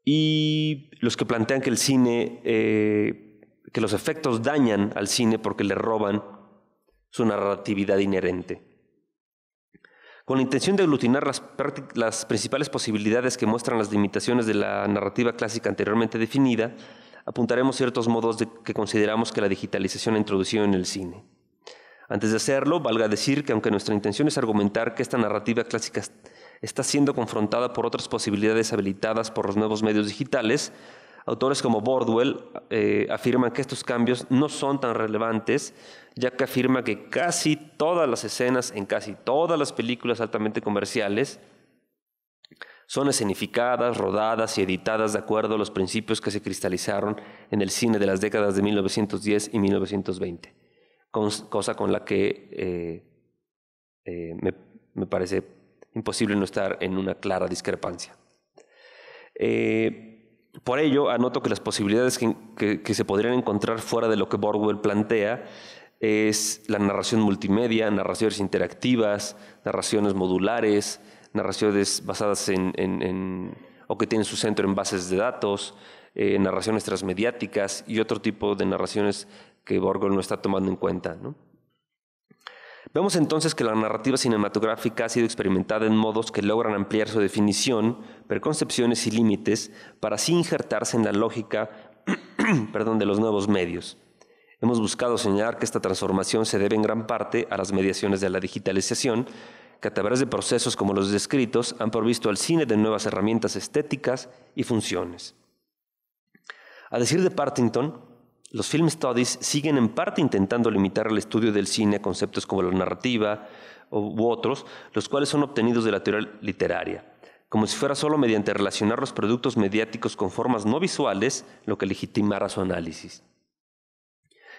y los que plantean que el cine, eh, que los efectos dañan al cine porque le roban su narratividad inherente. Con la intención de aglutinar las, las principales posibilidades que muestran las limitaciones de la narrativa clásica anteriormente definida, apuntaremos ciertos modos de que consideramos que la digitalización ha introducido en el cine. Antes de hacerlo, valga decir que aunque nuestra intención es argumentar que esta narrativa clásica está siendo confrontada por otras posibilidades habilitadas por los nuevos medios digitales. Autores como Bordwell eh, afirman que estos cambios no son tan relevantes, ya que afirma que casi todas las escenas en casi todas las películas altamente comerciales son escenificadas, rodadas y editadas de acuerdo a los principios que se cristalizaron en el cine de las décadas de 1910 y 1920, cosa con la que eh, eh, me, me parece imposible no estar en una clara discrepancia. Eh, por ello, anoto que las posibilidades que, que, se podrían encontrar fuera de lo que Borwell plantea es la narración multimedia, narraciones interactivas, narraciones modulares, narraciones basadas en, o que tienen su centro en bases de datos, eh, narraciones transmediáticas y otro tipo de narraciones que Borgwell no está tomando en cuenta. ¿no? Vemos entonces que la narrativa cinematográfica ha sido experimentada en modos que logran ampliar su definición, preconcepciones y límites para así injertarse en la lógica [clears throat] perdón, de los nuevos medios. Hemos buscado señalar que esta transformación se debe en gran parte a las mediaciones de la digitalización, que a través de procesos como los descritos han provisto al cine de nuevas herramientas estéticas y funciones. A decir de Partington, los film studies siguen en parte intentando limitar el estudio del cine a conceptos como la narrativa u otros, los cuales son obtenidos de la teoría literaria como si fuera solo mediante relacionar los productos mediáticos con formas no visuales lo que legitimara su análisis.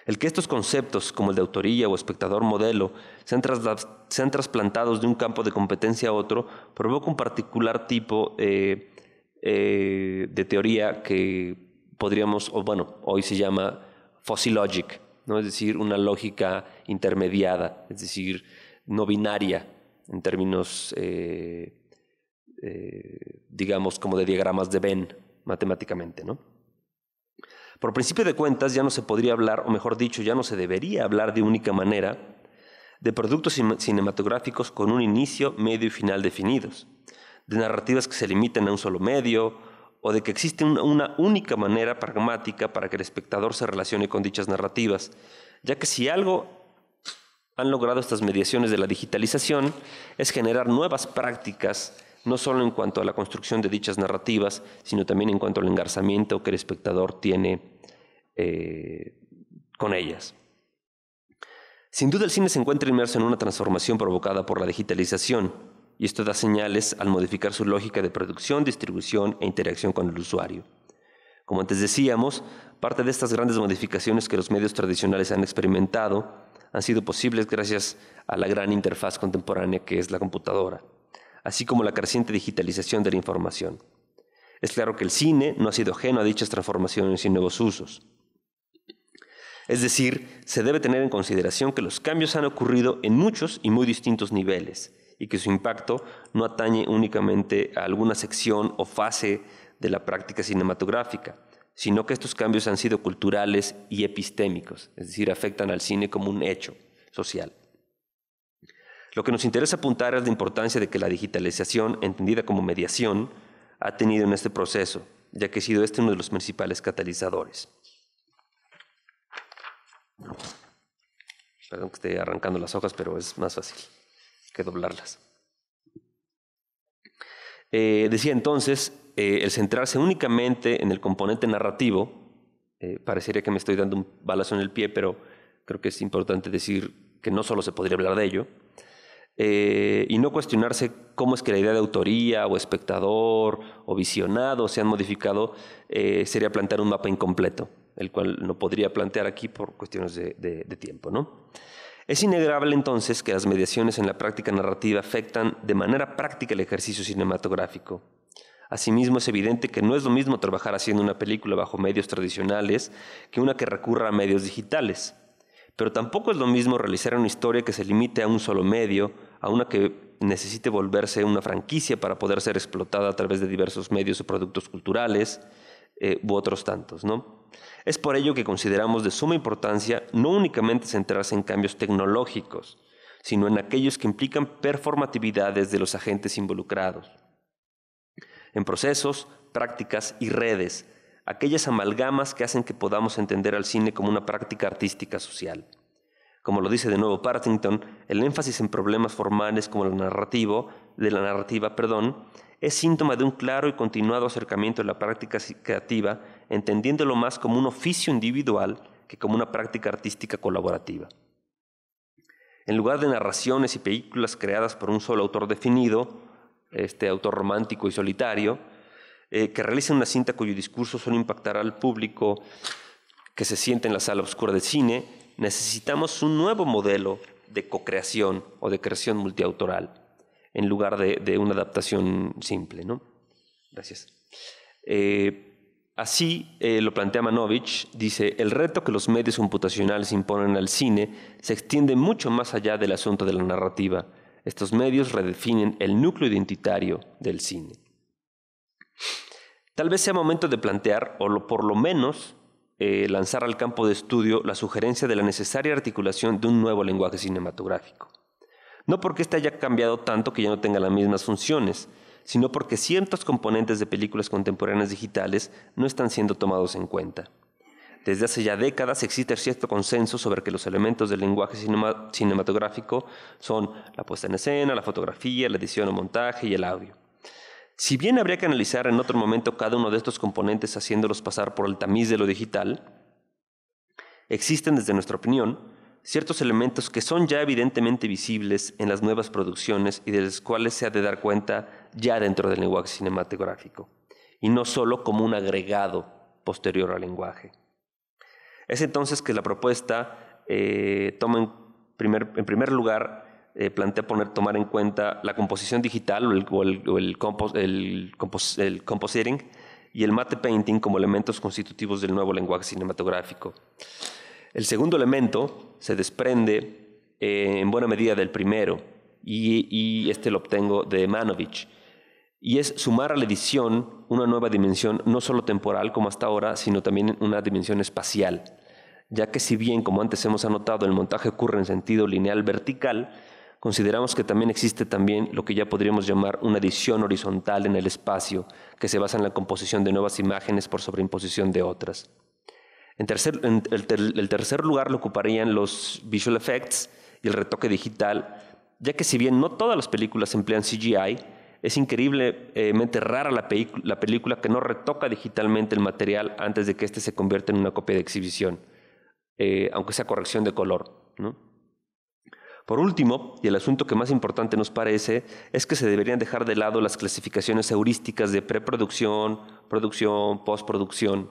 El que estos conceptos, como el de autoría o espectador modelo, sean, trasplantados de un campo de competencia a otro, provoca un particular tipo eh, eh, de teoría que podríamos, o bueno, hoy se llama logic, ¿no? es decir, una lógica intermediada, es decir, no binaria en términos, eh, eh, digamos, como de diagramas de Venn matemáticamente. Por principio de cuentas, ya no se podría hablar, o mejor dicho, ya no se debería hablar de única manera de productos cinematográficos con un inicio, medio y final definidos, de narrativas que se limiten a un solo medio o de que existe una única manera pragmática para que el espectador se relacione con dichas narrativas, ya que si algo han logrado estas mediaciones de la digitalización es generar nuevas prácticas, no solo en cuanto a la construcción de dichas narrativas, sino también en cuanto al engarzamiento que el espectador tiene eh, con ellas. Sin duda el cine se encuentra inmerso en una transformación provocada por la digitalización, y esto da señales al modificar su lógica de producción, distribución e interacción con el usuario. Como antes decíamos, parte de estas grandes modificaciones que los medios tradicionales han experimentado han sido posibles gracias a la gran interfaz contemporánea que es la computadora, así como la creciente digitalización de la información. Es claro que el cine no ha sido ajeno a dichas transformaciones y nuevos usos. Es decir, se debe tener en consideración que los cambios han ocurrido en muchos y muy distintos niveles, y que su impacto no atañe únicamente a alguna sección o fase de la práctica cinematográfica, sino que estos cambios han sido culturales y epistémicos, es decir, afectan al cine como un hecho social. Lo que nos interesa apuntar es la importancia de que la digitalización, entendida como mediación, ha tenido en este proceso, ya que ha sido este uno de los principales catalizadores. Perdón que esté arrancando las hojas, pero es más fácil que doblarlas. Eh, decía entonces, eh, el centrarse únicamente en el componente narrativo, eh, parecería que me estoy dando un balazo en el pie, pero creo que es importante decir que no solo se podría hablar de ello, y no cuestionarse cómo es que la idea de autoría o espectador o visionado se han modificado, sería plantear un mapa incompleto, el cual no podría plantear aquí por cuestiones de, de tiempo. ¿no? Es innegable entonces que las mediaciones en la práctica narrativa afectan de manera práctica el ejercicio cinematográfico. Asimismo, es evidente que no es lo mismo trabajar haciendo una película bajo medios tradicionales que una que recurra a medios digitales. Pero tampoco es lo mismo realizar una historia que se limite a un solo medio, a una que necesite volverse una franquicia para poder ser explotada a través de diversos medios o productos culturales eh, u otros tantos, ¿no? Es por ello que consideramos de suma importancia no únicamente centrarse en cambios tecnológicos, sino en aquellos que implican performatividades de los agentes involucrados. En procesos, prácticas y redes, aquellas amalgamas que hacen que podamos entender al cine como una práctica artística social. Como lo dice de nuevo Partington, el énfasis en problemas formales como el narrativo, de la narrativa, perdón, es síntoma de un claro y continuado acercamiento a la práctica creativa entendiéndolo más como un oficio individual que como una práctica artística colaborativa. En lugar de narraciones y películas creadas por un solo autor definido, este autor romántico y solitario, eh, que realiza una cinta cuyo discurso solo impactará al público que se siente en la sala oscura del cine, necesitamos un nuevo modelo de cocreación o de creación multiautoral, en lugar de, una adaptación simple. ¿no? Gracias. Eh, Así eh, lo plantea Manovich, dice, el reto que los medios computacionales imponen al cine se extiende mucho más allá del asunto de la narrativa. Estos medios redefinen el núcleo identitario del cine. Tal vez sea momento de plantear, o por lo menos eh, lanzar al campo de estudio, la sugerencia de la necesaria articulación de un nuevo lenguaje cinematográfico. No porque éste haya cambiado tanto que ya no tenga las mismas funciones, sino porque ciertos componentes de películas contemporáneas digitales no están siendo tomados en cuenta. Desde hace ya décadas existe cierto consenso sobre que los elementos del lenguaje cinematográfico son la puesta en escena, la fotografía, la edición o montaje y el audio. Si bien habría que analizar en otro momento cada uno de estos componentes haciéndolos pasar por el tamiz de lo digital, existen desde nuestra opinión ciertos elementos que son ya evidentemente visibles en las nuevas producciones y de los cuales se ha de dar cuenta ya dentro del lenguaje cinematográfico, y no sólo como un agregado posterior al lenguaje. Es entonces que la propuesta eh, toma en primer, lugar, eh, plantea poner, tomar en cuenta la composición digital o el, compositing y el matte painting como elementos constitutivos del nuevo lenguaje cinematográfico. El segundo elemento se desprende eh, en buena medida del primero y, este lo obtengo de Manovich y es sumar a la edición una nueva dimensión, no solo temporal como hasta ahora, sino también una dimensión espacial, ya que si bien, como antes hemos anotado, el montaje ocurre en sentido lineal vertical, consideramos que también existe también lo que ya podríamos llamar una edición horizontal en el espacio, que se basa en la composición de nuevas imágenes por sobreimposición de otras. En tercer, el, tercer lugar lo ocuparían los visual effects y el retoque digital, ya que si bien no todas las películas emplean CGI, es increíblemente rara la, película que no retoca digitalmente el material antes de que éste se convierta en una copia de exhibición, eh, aunque sea corrección de color. Por último, y el asunto que más importante nos parece, es que se deberían dejar de lado las clasificaciones heurísticas de preproducción, producción, postproducción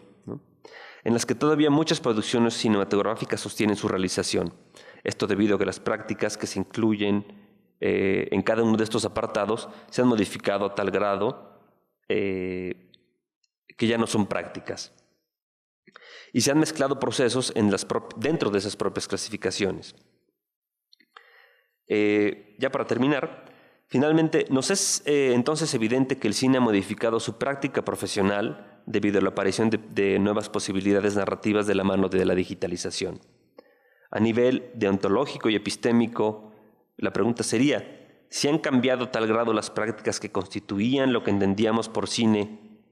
en las que todavía muchas producciones cinematográficas sostienen su realización. Esto debido a que las prácticas que se incluyen eh, en cada uno de estos apartados se han modificado a tal grado eh, que ya no son prácticas. Y se han mezclado procesos dentro de esas propias clasificaciones. Eh, ya para terminar, Finalmente, nos es eh, entonces evidente que el cine ha modificado su práctica profesional debido a la aparición de, nuevas posibilidades narrativas de la mano de la digitalización. A nivel deontológico y epistémico, la pregunta sería, si han cambiado tal grado las prácticas que constituían lo que entendíamos por cine,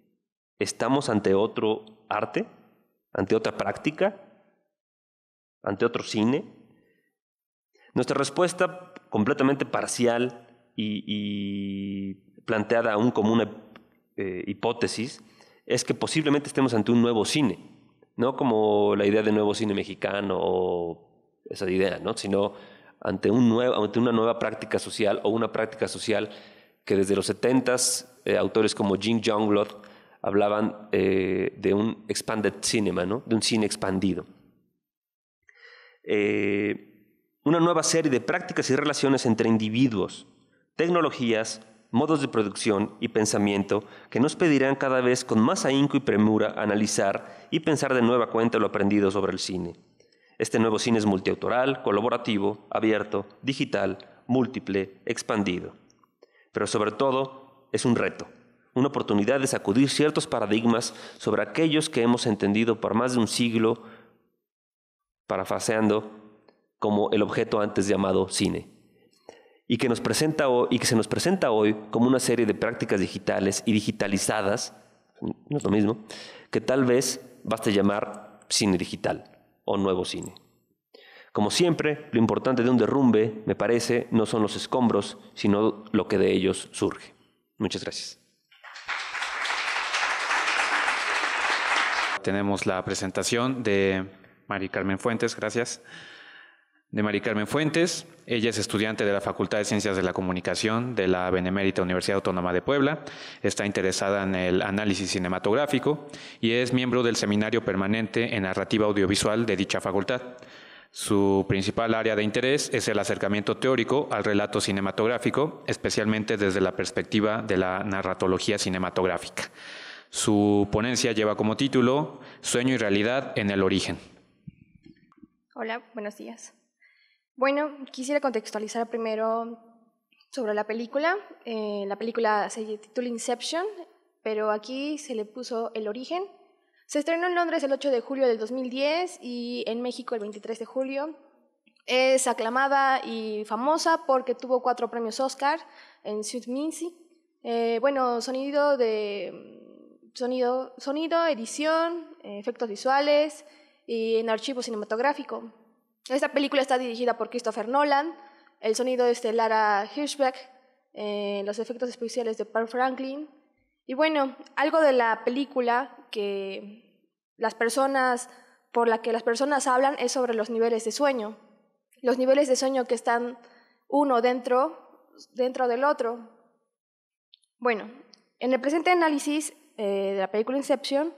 ¿estamos ante otro arte? ¿Ante otra práctica? ¿Ante otro cine? Nuestra respuesta, completamente parcial, y, planteada aún como una eh, hipótesis es que posiblemente estemos ante un nuevo cine, no como la idea de nuevo cine mexicano o esa idea, sino ante, ante una nueva práctica social o una práctica social que desde los 70 s eh, autores como Jim Jonglot hablaban eh, de un expanded cinema, de un cine expandido. una nueva serie de prácticas y relaciones entre individuos, tecnologías, modos de producción y pensamiento que nos pedirán cada vez con más ahínco y premura analizar y pensar de nueva cuenta lo aprendido sobre el cine. Este nuevo cine es multiautoral, colaborativo, abierto, digital, múltiple, expandido. Pero sobre todo, es un reto, una oportunidad de sacudir ciertos paradigmas sobre aquellos que hemos entendido por más de un siglo, parafraseando, como el objeto antes llamado cine y que, nos presenta hoy, y que se nos presenta hoy como una serie de prácticas digitales y digitalizadas, no es lo mismo, que tal vez baste llamar cine digital o nuevo cine. Como siempre, lo importante de un derrumbe, me parece, no son los escombros, sino lo que de ellos surge. Muchas gracias. Tenemos la presentación de Mari Carmen Fuentes, gracias de Mari Carmen Fuentes. Ella es estudiante de la Facultad de Ciencias de la Comunicación de la Benemérita Universidad Autónoma de Puebla. Está interesada en el análisis cinematográfico y es miembro del Seminario Permanente en Narrativa Audiovisual de dicha facultad. Su principal área de interés es el acercamiento teórico al relato cinematográfico, especialmente desde la perspectiva de la narratología cinematográfica. Su ponencia lleva como título Sueño y realidad en el origen. Hola, buenos días. Bueno, quisiera contextualizar primero sobre la película. Eh, la película se titula Inception, pero aquí se le puso El origen. Se estrenó en Londres el 8 de julio del 2010 y en México el 23 de julio. Es aclamada y famosa porque tuvo cuatro premios Oscar en Sweet Mincy. Eh, bueno, sonido de mm, sonido, sonido edición, efectos visuales y en archivo cinematográfico. Esta película está dirigida por Christopher Nolan, el sonido es de Lara Hirschbeck, eh, los efectos especiales de Paul Franklin. Y bueno, algo de la película que las personas, por la que las personas hablan es sobre los niveles de sueño. Los niveles de sueño que están uno dentro, dentro del otro. Bueno, en el presente análisis eh, de la película Inception,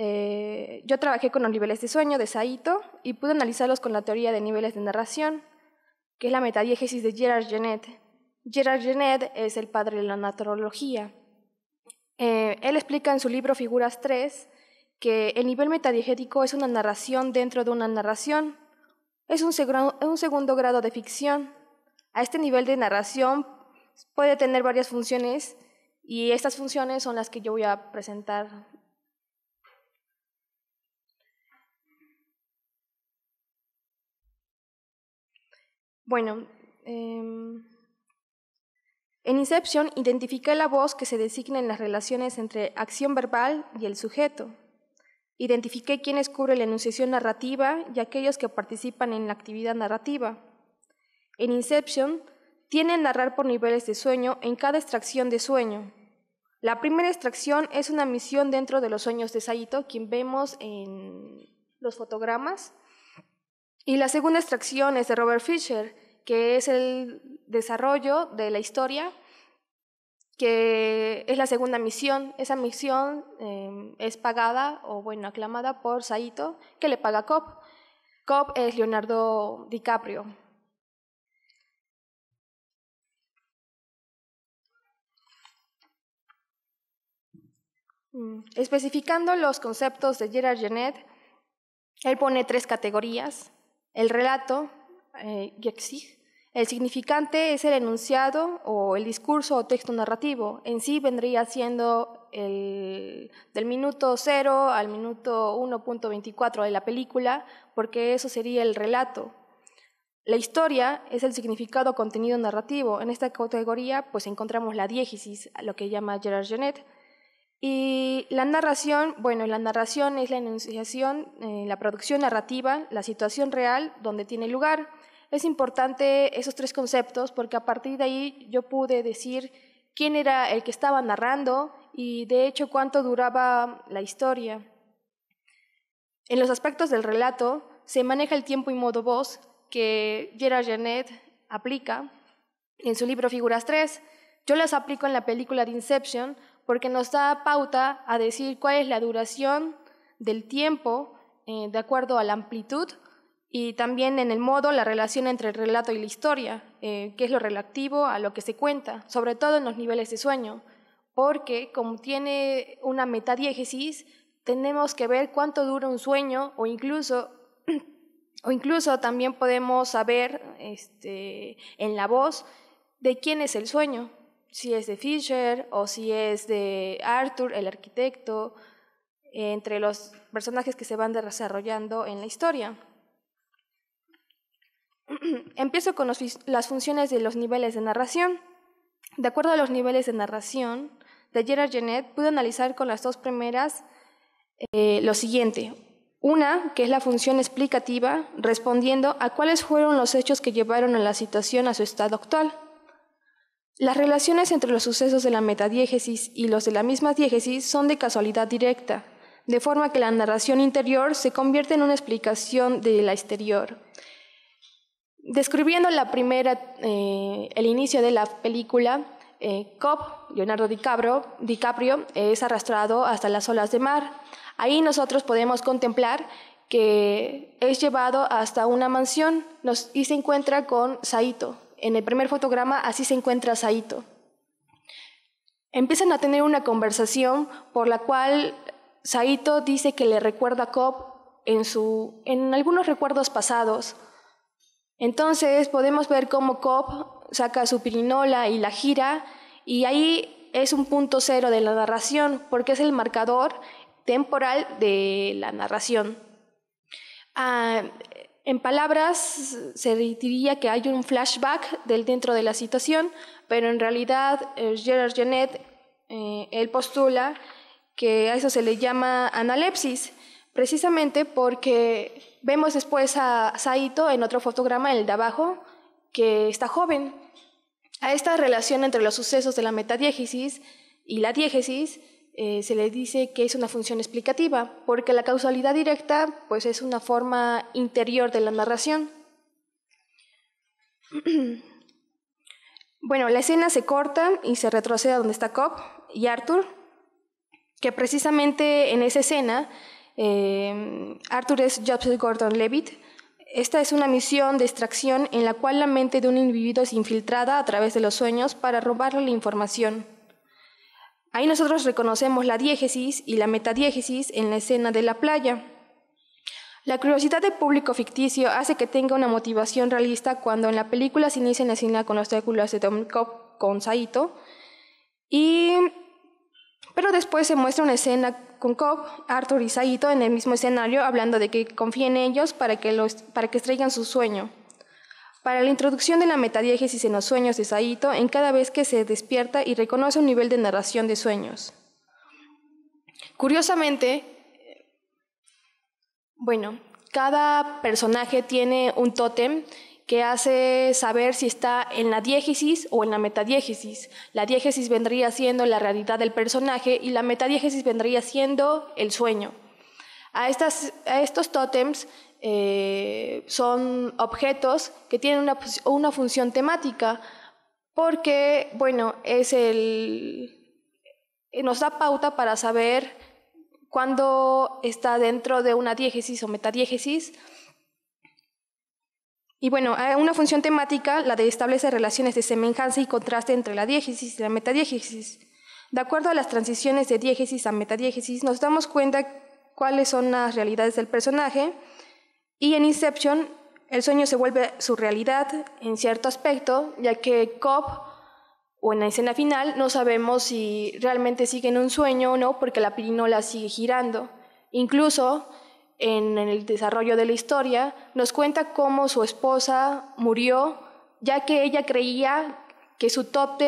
eh, yo trabajé con los niveles de sueño de Saito y pude analizarlos con la teoría de niveles de narración, que es la metadiegesis de Gerard Genet. Gerard Genet es el padre de la naturología. Eh, él explica en su libro Figuras 3 que el nivel metadiegético es una narración dentro de una narración. Es un segundo grado de ficción. A este nivel de narración puede tener varias funciones y estas funciones son las que yo voy a presentar Bueno, em, en Inception identifiqué la voz que se designa en las relaciones entre acción verbal y el sujeto. Identifiqué quienes cubren la enunciación narrativa y aquellos que participan en la actividad narrativa. En Inception, tienen narrar por niveles de sueño en cada extracción de sueño. La primera extracción es una misión dentro de los sueños de Saito, quien vemos en los fotogramas. Y la segunda extracción es de Robert Fisher, que es el desarrollo de la historia, que es la segunda misión. Esa misión em, es pagada o, bueno, aclamada por Saito, que le paga a Cobb. Cobb es Leonardo DiCaprio. Mm, especificando los conceptos de Gerard Genet, él pone tres categorías el relato, eh, el significante es el enunciado o el discurso o texto narrativo. En sí vendría siendo del minuto 0 al minuto 1.24 de la película, porque eso sería el relato. La historia es el significado contenido narrativo. En esta categoría pues encontramos la diégesis, lo que llama Gerard Genet, y la narración, bueno, la narración es la enunciación, eh, la producción narrativa, la situación real donde tiene lugar. Es importante esos tres conceptos porque a partir de ahí yo pude decir quién era el que estaba narrando y de hecho cuánto duraba la historia. En los aspectos del relato se maneja el tiempo y modo voz que Gerard Janet aplica en su libro Figuras 3. Yo las aplico en la película de Inception porque nos da pauta a decir cuál es la duración del tiempo eh, de acuerdo a la amplitud y también en el modo, la relación entre el relato y la historia, eh, que es lo relativo a lo que se cuenta, sobre todo en los niveles de sueño, porque como tiene una metadiegesis tenemos que ver cuánto dura un sueño o incluso, [clears throat] o incluso también podemos saber este, en la voz de quién es el sueño, si es de Fisher o si es de Arthur, el arquitecto, entre los personajes que se van desarrollando en la historia. [clears throat] Empiezo con las funciones de los niveles de narración. De acuerdo a los niveles de narración de Gerard Genet, pude analizar con las dos primeras eh, lo siguiente. Una, que es la función explicativa, respondiendo a cuáles fueron los hechos que llevaron a la situación a su estado actual. Las relaciones entre los sucesos de la metadiégesis y los de la misma diégesis son de casualidad directa, de forma que la narración interior se convierte en una explicación de la exterior. Describiendo eh, el inicio de la película, eh, Cobb, Leonardo DiCaprio, es arrastrado hasta las olas de mar. Ahí nosotros podemos contemplar que es llevado hasta una mansión y se encuentra con Saito, en el primer fotograma así se encuentra Saito. Empiezan a tener una conversación por la cual Saito dice que le recuerda a Cobb en, su, en algunos recuerdos pasados. Entonces podemos ver cómo Cobb saca su pirinola y la gira y ahí es un punto cero de la narración porque es el marcador temporal de la narración. Ah, en palabras, se diría que hay un flashback del dentro de la situación, pero en realidad eh, Gerard Janet, eh, él postula que a eso se le llama analepsis, precisamente porque vemos después a Saito en otro fotograma, el de abajo, que está joven. A esta relación entre los sucesos de la metadiegesis y la diégesis, eh, se le dice que es una función explicativa, porque la causalidad directa pues, es una forma interior de la narración. [clears throat] bueno, la escena se corta y se retrocede a donde está Cobb y Arthur, que precisamente en esa escena eh, Arthur es Joseph Gordon-Levitt. Esta es una misión de extracción en la cual la mente de un individuo es infiltrada a través de los sueños para robarle la información. Ahí nosotros reconocemos la diégesis y la metadiégesis en la escena de la playa. La curiosidad del público ficticio hace que tenga una motivación realista cuando en la película se inicia la escena con los triángulos de Cobb con Saito, y... pero después se muestra una escena con Cobb, Arthur y Saito en el mismo escenario hablando de que confíen en ellos para que, los, para que su sueño para la introducción de la metadiegesis en los sueños de Saito en cada vez que se despierta y reconoce un nivel de narración de sueños. Curiosamente, bueno, cada personaje tiene un tótem que hace saber si está en la diégesis o en la metadiégesis. La diégesis vendría siendo la realidad del personaje y la metadiégesis vendría siendo el sueño. A, a estos tótems eh, son objetos que tienen pues, una, función temática, porque, bueno, es el, eh, nos da pauta para saber cuándo está dentro de una diégesis o metadiégesis. Y bueno, una función temática, la de establecer relaciones de semejanza y contraste entre la diégesis y la metadiégesis. De acuerdo a las transiciones de diégesis a metadiégesis, nos damos cuenta cuáles son las realidades del personaje, y en Inception, el sueño se vuelve su realidad en cierto aspecto, ya que Cobb, o en la escena final, no sabemos si realmente sigue en un sueño o no, porque la pirinola sigue girando. Incluso en el desarrollo de la historia, nos cuenta cómo su esposa murió, ya que ella creía que su top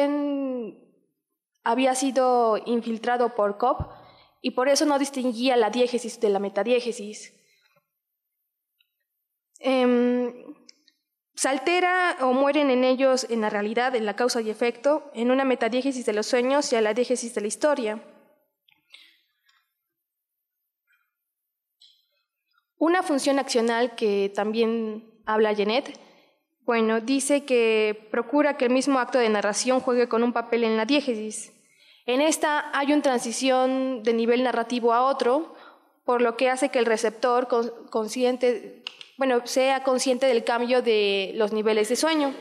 había sido infiltrado por Cobb y por eso no distinguía la diégesis de la metadiégesis. Em, se altera o mueren en ellos en la realidad, en la causa y efecto, en una metadiégesis de los sueños y a la diégesis de la historia. Una función accional que también habla Janet, bueno, dice que procura que el mismo acto de narración juegue con un papel en la diégesis. En esta hay una transición de nivel narrativo a otro, por lo que hace que el receptor consciente bueno, sea consciente del cambio de los niveles de sueño.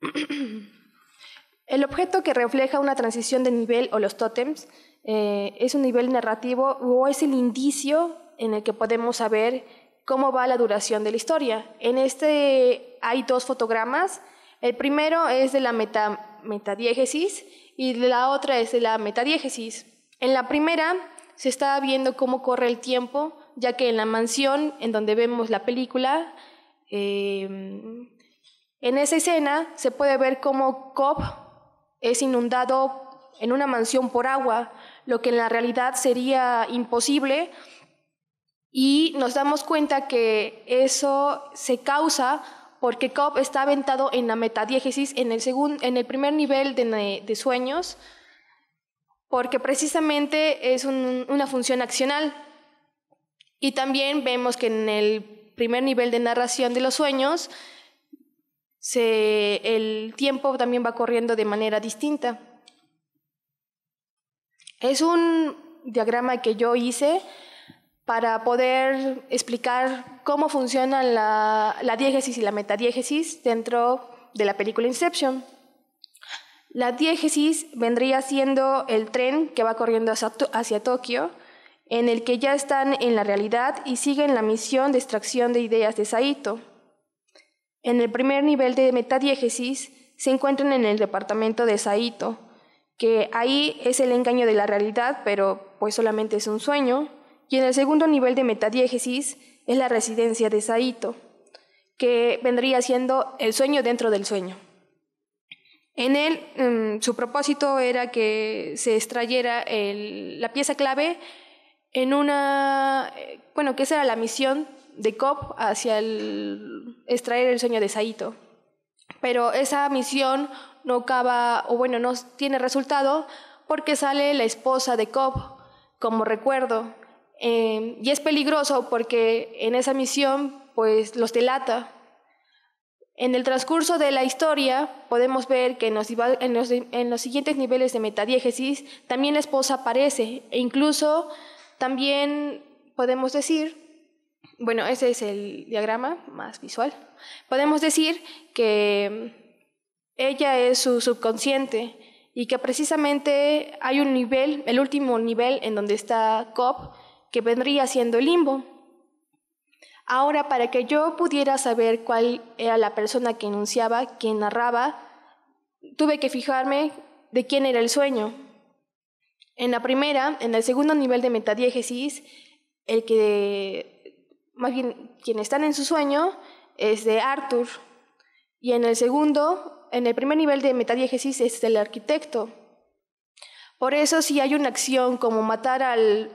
[clears throat] El objeto que refleja una transición de nivel o los tótems eh, es un nivel narrativo o es el indicio en el que podemos saber cómo va la duración de la historia. En este hay dos fotogramas. El primero es de la meta, metadiégesis y la otra es de la metadiégesis. En la primera se está viendo cómo corre el tiempo ya que en la mansión en donde vemos la película, em, en esa escena se puede ver cómo Cobb es inundado en una mansión por agua, lo que en la realidad sería imposible, y nos damos cuenta que eso se causa porque Cobb está aventado en la metadiégesis en el, en el primer nivel de, sueños, porque precisamente es una función accional, y también vemos que en el primer nivel de narración de los sueños, el tiempo también va corriendo de manera distinta. Es un diagrama que yo hice para poder explicar cómo funcionan la, diégesis y la metadiégesis dentro de la película Inception. La diégesis vendría siendo el tren que va corriendo hacia, hacia Tokio, en el que ya están en la realidad y siguen la misión de extracción de ideas de Saito. En el primer nivel de metadiegesis se encuentran en el departamento de Saito, que ahí es el engaño de la realidad, pero pues solamente es un sueño, y en el segundo nivel de metadiegesis es la residencia de Saito, que vendría siendo el sueño dentro del sueño. En él, mm, su propósito era que se extrayera la pieza clave en una, eh, bueno, que esa era la misión de COP hacia el extraer el sueño de Saito. Pero esa misión no acaba, o bueno, no tiene resultado porque sale la esposa de Cobb como recuerdo. Em, y es peligroso porque en esa misión pues los delata. En el transcurso de la historia podemos ver que en los, en los siguientes niveles de metadiegesis también la esposa aparece e incluso también podemos decir, bueno, ese es el diagrama más visual, podemos decir que ella es su subconsciente y que precisamente hay un nivel, el último nivel en donde está COP, que vendría siendo limbo. Ahora, para que yo pudiera saber cuál era la persona que enunciaba, quien narraba, tuve que fijarme de quién era el sueño. En la primera, en el segundo nivel de metadiegesis, el que, más quien están en su sueño es de Arthur. Y en el segundo, en el primer nivel de metadiegesis es del arquitecto. Por eso, si hay una acción como matar al,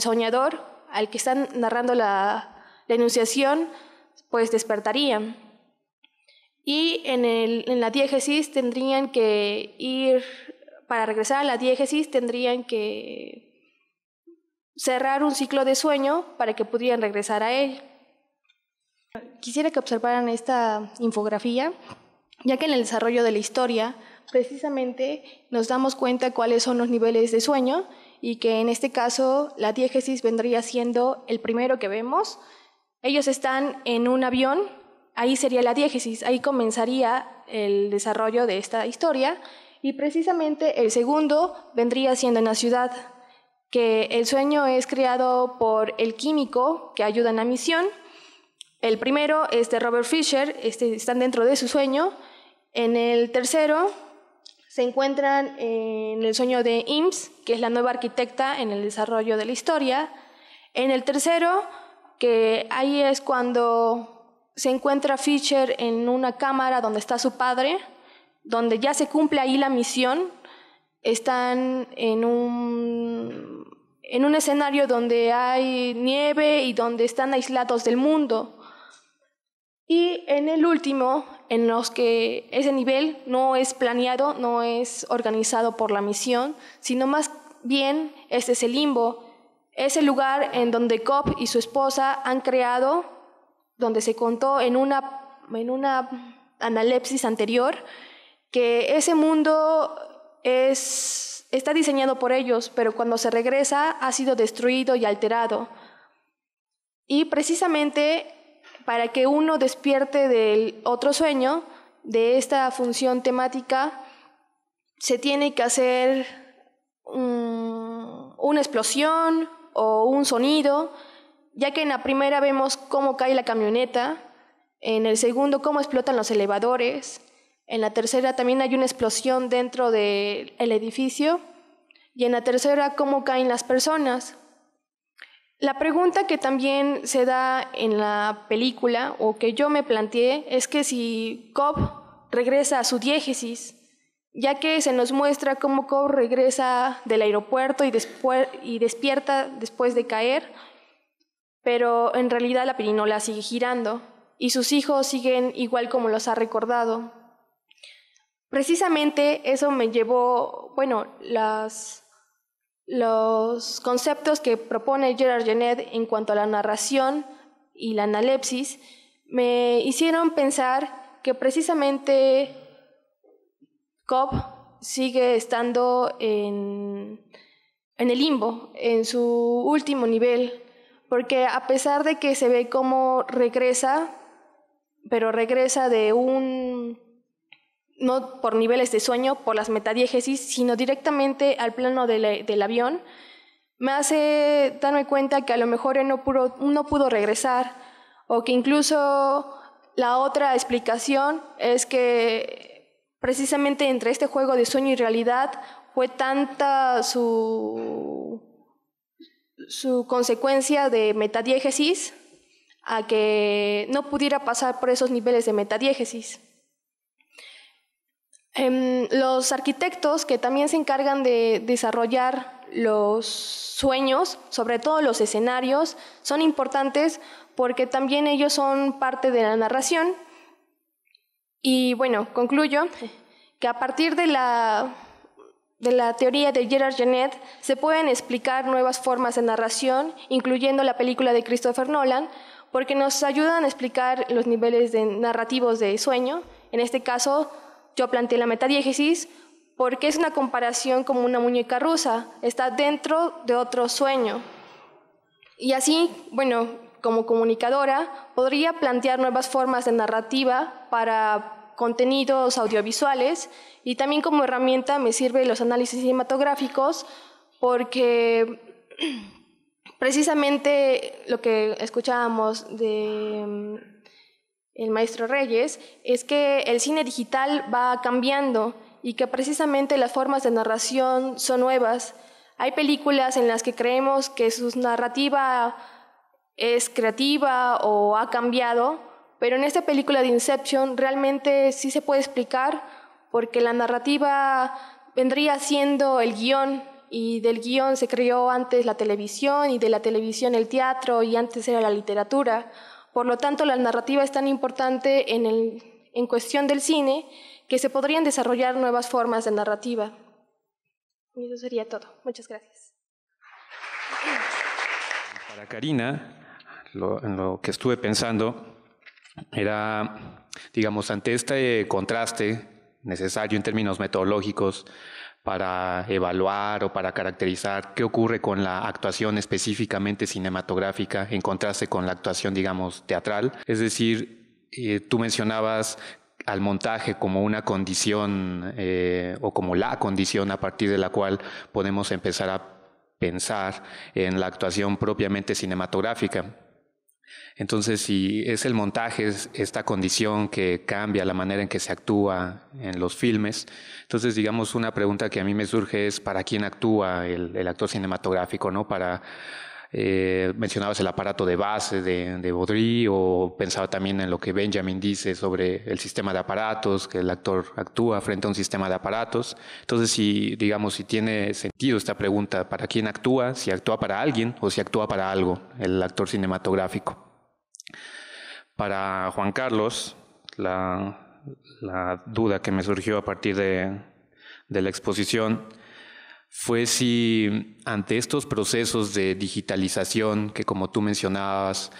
soñador, al que están narrando la, la enunciación, pues despertarían. Y en, el, en la diégesis tendrían que ir para regresar a la diégesis tendrían que cerrar un ciclo de sueño para que pudieran regresar a él. Quisiera que observaran esta infografía, ya que en el desarrollo de la historia precisamente nos damos cuenta cuáles son los niveles de sueño y que en este caso la diégesis vendría siendo el primero que vemos. Ellos están en un avión, ahí sería la diégesis, ahí comenzaría el desarrollo de esta historia y precisamente el segundo vendría siendo en la ciudad, que el sueño es creado por el químico que ayuda en la misión. El primero es de Robert Fisher, este, están dentro de su sueño. En el tercero se encuentran en el sueño de Ims, que es la nueva arquitecta en el desarrollo de la historia. En el tercero, que ahí es cuando se encuentra Fisher en una cámara donde está su padre, donde ya se cumple ahí la misión, están en un, en un escenario donde hay nieve y donde están aislados del mundo. Y en el último, en los que ese nivel no es planeado, no es organizado por la misión, sino más bien este es el limbo, es el lugar en donde Cobb y su esposa han creado, donde se contó en una, en una analepsis anterior, que ese mundo es, está diseñado por ellos, pero cuando se regresa ha sido destruido y alterado. Y precisamente para que uno despierte del otro sueño, de esta función temática, se tiene que hacer una explosión o un sonido, ya que en la primera vemos cómo cae la camioneta, en el segundo cómo explotan los elevadores, en la tercera también hay una explosión dentro del edificio. Y en la tercera, cómo caen las personas. La pregunta que también se da en la película, o que yo me planteé, es que si Cobb regresa a su diégesis, ya que se nos muestra cómo Cobb regresa del aeropuerto y, despierta después de caer, pero en realidad la perinola sigue girando y sus hijos siguen igual como los ha recordado, Precisamente eso me llevó, bueno, los conceptos que propone Gerard Genet en cuanto a la narración y la analepsis me hicieron pensar que precisamente Cobb sigue estando en, en el limbo, en su último nivel, porque a pesar de que se ve cómo regresa, pero regresa de un no por niveles de sueño, por las metadiegesis, sino directamente al plano del avión, me hace darme cuenta que a lo mejor él no pudo, regresar o que incluso la otra explicación es que precisamente entre este juego de sueño y realidad fue tanta su, su consecuencia de metadiegesis a que no pudiera pasar por esos niveles de metadiegesis. Em, los arquitectos que también se encargan de desarrollar los sueños, sobre todo los escenarios, son importantes porque también ellos son parte de la narración. Y bueno, concluyo que a partir de la, teoría de Gerard Janet se pueden explicar nuevas formas de narración, incluyendo la película de Christopher Nolan, porque nos ayudan a explicar los niveles de narrativos de sueño, en este caso yo planteé la metadiégesis porque es una comparación como una muñeca rusa, está dentro de otro sueño. Y así, bueno, como comunicadora, podría plantear nuevas formas de narrativa para contenidos audiovisuales y también como herramienta me sirve los análisis cinematográficos porque [clears throat] precisamente lo que escuchábamos de mm, el maestro Reyes, es que el cine digital va cambiando y que precisamente las formas de narración son nuevas. Hay películas en las que creemos que su narrativa es creativa o ha cambiado, pero en esta película de Inception realmente sí se puede explicar porque la narrativa vendría siendo el guión y del guión se creó antes la televisión y de la televisión el teatro y antes era la literatura. Por lo tanto, la narrativa es tan importante en, en cuestión del cine que se podrían desarrollar nuevas formas de narrativa. Y eso sería todo. Muchas gracias. Para Karina, en lo que estuve pensando era, digamos, ante este contraste necesario en términos metodológicos para evaluar o para caracterizar qué ocurre con la actuación específicamente cinematográfica en contraste con la actuación, digamos, teatral. Es decir, eh, tú mencionabas al montaje como una condición eh, o como la condición a partir de la cual podemos empezar a pensar en la actuación propiamente cinematográfica. Entonces, si es el montaje, esta condición que cambia la manera en que se actúa en los filmes, entonces digamos una pregunta que a mí me surge es para quién actúa el, el actor cinematográfico, ¿no? Para eh, mencionabas el aparato de base de, de Baudry o pensaba también en lo que Benjamin dice sobre el sistema de aparatos, que el actor actúa frente a un sistema de aparatos. Entonces, si digamos, si tiene sentido esta pregunta, ¿para quién actúa? Si actúa para alguien o si actúa para algo, el actor cinematográfico. Para Juan Carlos, la, duda que me surgió a partir de la exposición fue si ante estos procesos de digitalización que como tú mencionabas,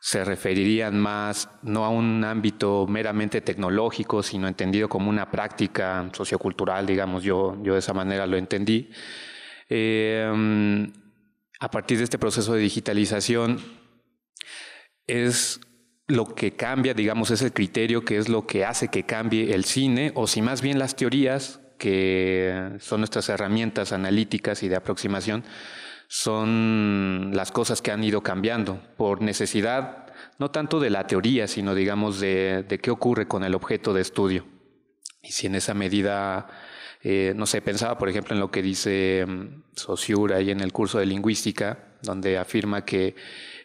se referirían más no a un ámbito meramente tecnológico, sino entendido como una práctica sociocultural, digamos, yo, yo de esa manera lo entendí. Eh, a partir de este proceso de digitalización es lo que cambia, digamos, es el criterio que es lo que hace que cambie el cine, o si más bien las teorías que son nuestras herramientas analíticas y de aproximación, son las cosas que han ido cambiando por necesidad, no tanto de la teoría, sino digamos de, de qué ocurre con el objeto de estudio. Y si en esa medida, eh, no sé, pensaba por ejemplo en lo que dice mm, Sociura ahí en el curso de lingüística, donde afirma que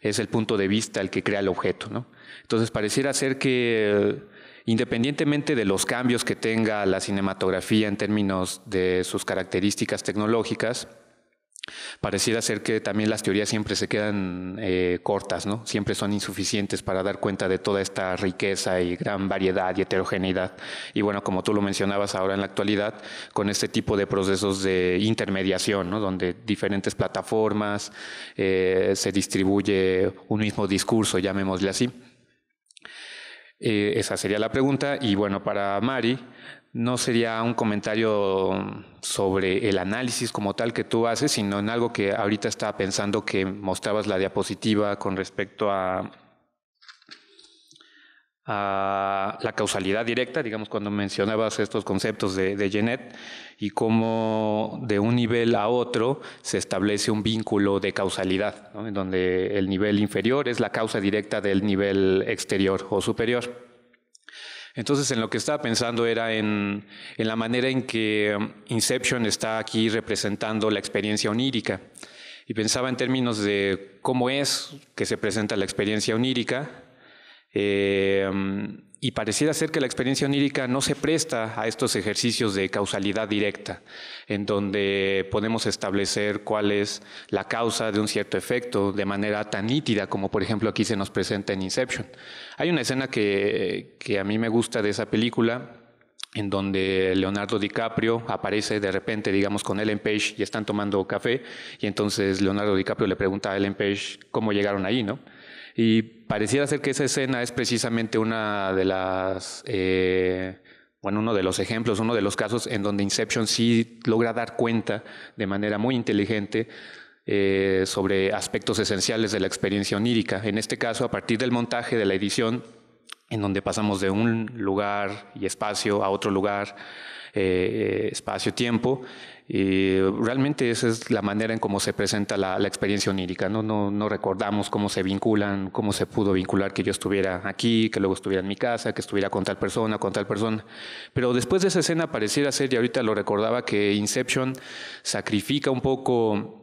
es el punto de vista el que crea el objeto, ¿no? Entonces pareciera ser que independientemente de los cambios que tenga la cinematografía en términos de sus características tecnológicas, pareciera ser que también las teorías siempre se quedan eh, cortas, ¿no? Siempre son insuficientes para dar cuenta de toda esta riqueza y gran variedad y heterogeneidad. Y bueno, como tú lo mencionabas ahora en la actualidad, con este tipo de procesos de intermediación, Donde diferentes plataformas eh, se distribuye un mismo discurso, llamémosle así. Eh, esa sería la pregunta. Y bueno, para Mari, no sería un comentario sobre el análisis como tal que tú haces, sino en algo que ahorita estaba pensando que mostrabas la diapositiva con respecto a a la causalidad directa, digamos, cuando mencionabas estos conceptos de, de Genet, y cómo de un nivel a otro se establece un vínculo de causalidad, en donde el nivel inferior es la causa directa del nivel exterior o superior. Entonces, en lo que estaba pensando era en, en la manera en que um, Inception está aquí representando la experiencia onírica. Y pensaba en términos de cómo es que se presenta la experiencia onírica, eh, y pareciera ser que la experiencia onírica no se presta a estos ejercicios de causalidad directa, en donde podemos establecer cuál es la causa de un cierto efecto de manera tan nítida como por ejemplo aquí se nos presenta en Inception. Hay una escena que, que a mí me gusta de esa película, en donde Leonardo DiCaprio aparece de repente, digamos, con Ellen Page y están tomando café, y entonces Leonardo DiCaprio le pregunta a Ellen Page cómo llegaron ahí, ¿no? Y pareciera ser que esa escena es precisamente una de las, eh, bueno, uno de los ejemplos, uno de los casos en donde Inception sí logra dar cuenta de manera muy inteligente eh, sobre aspectos esenciales de la experiencia onírica. En este caso, a partir del montaje de la edición, en donde pasamos de un lugar y espacio a otro lugar, eh, espacio-tiempo, realmente esa es la manera en cómo se presenta la, experiencia onírica, ¿no? ¿no? No, recordamos cómo se vinculan, cómo se pudo vincular que yo estuviera aquí, que luego estuviera en mi casa, que estuviera con tal persona, con tal persona. Pero después de esa escena pareciera ser, y ahorita lo recordaba, que Inception sacrifica un poco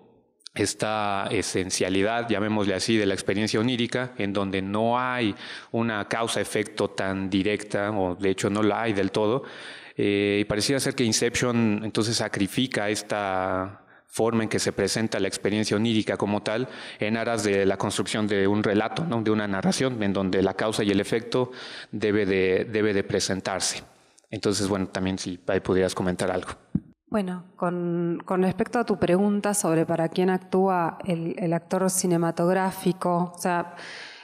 esta esencialidad, llamémosle así, de la experiencia onírica, en donde no hay una causa-efecto tan directa, o de hecho no la hay del todo, eh, y pareciera ser que Inception entonces sacrifica esta forma en que se presenta la experiencia onírica como tal en aras de la construcción de un relato, ¿no? de una narración, en donde la causa y el efecto debe de, debe de presentarse. Entonces, bueno, también si ahí pudieras comentar algo. Bueno, con, respecto a tu pregunta sobre para quién actúa el, el actor cinematográfico, o sea,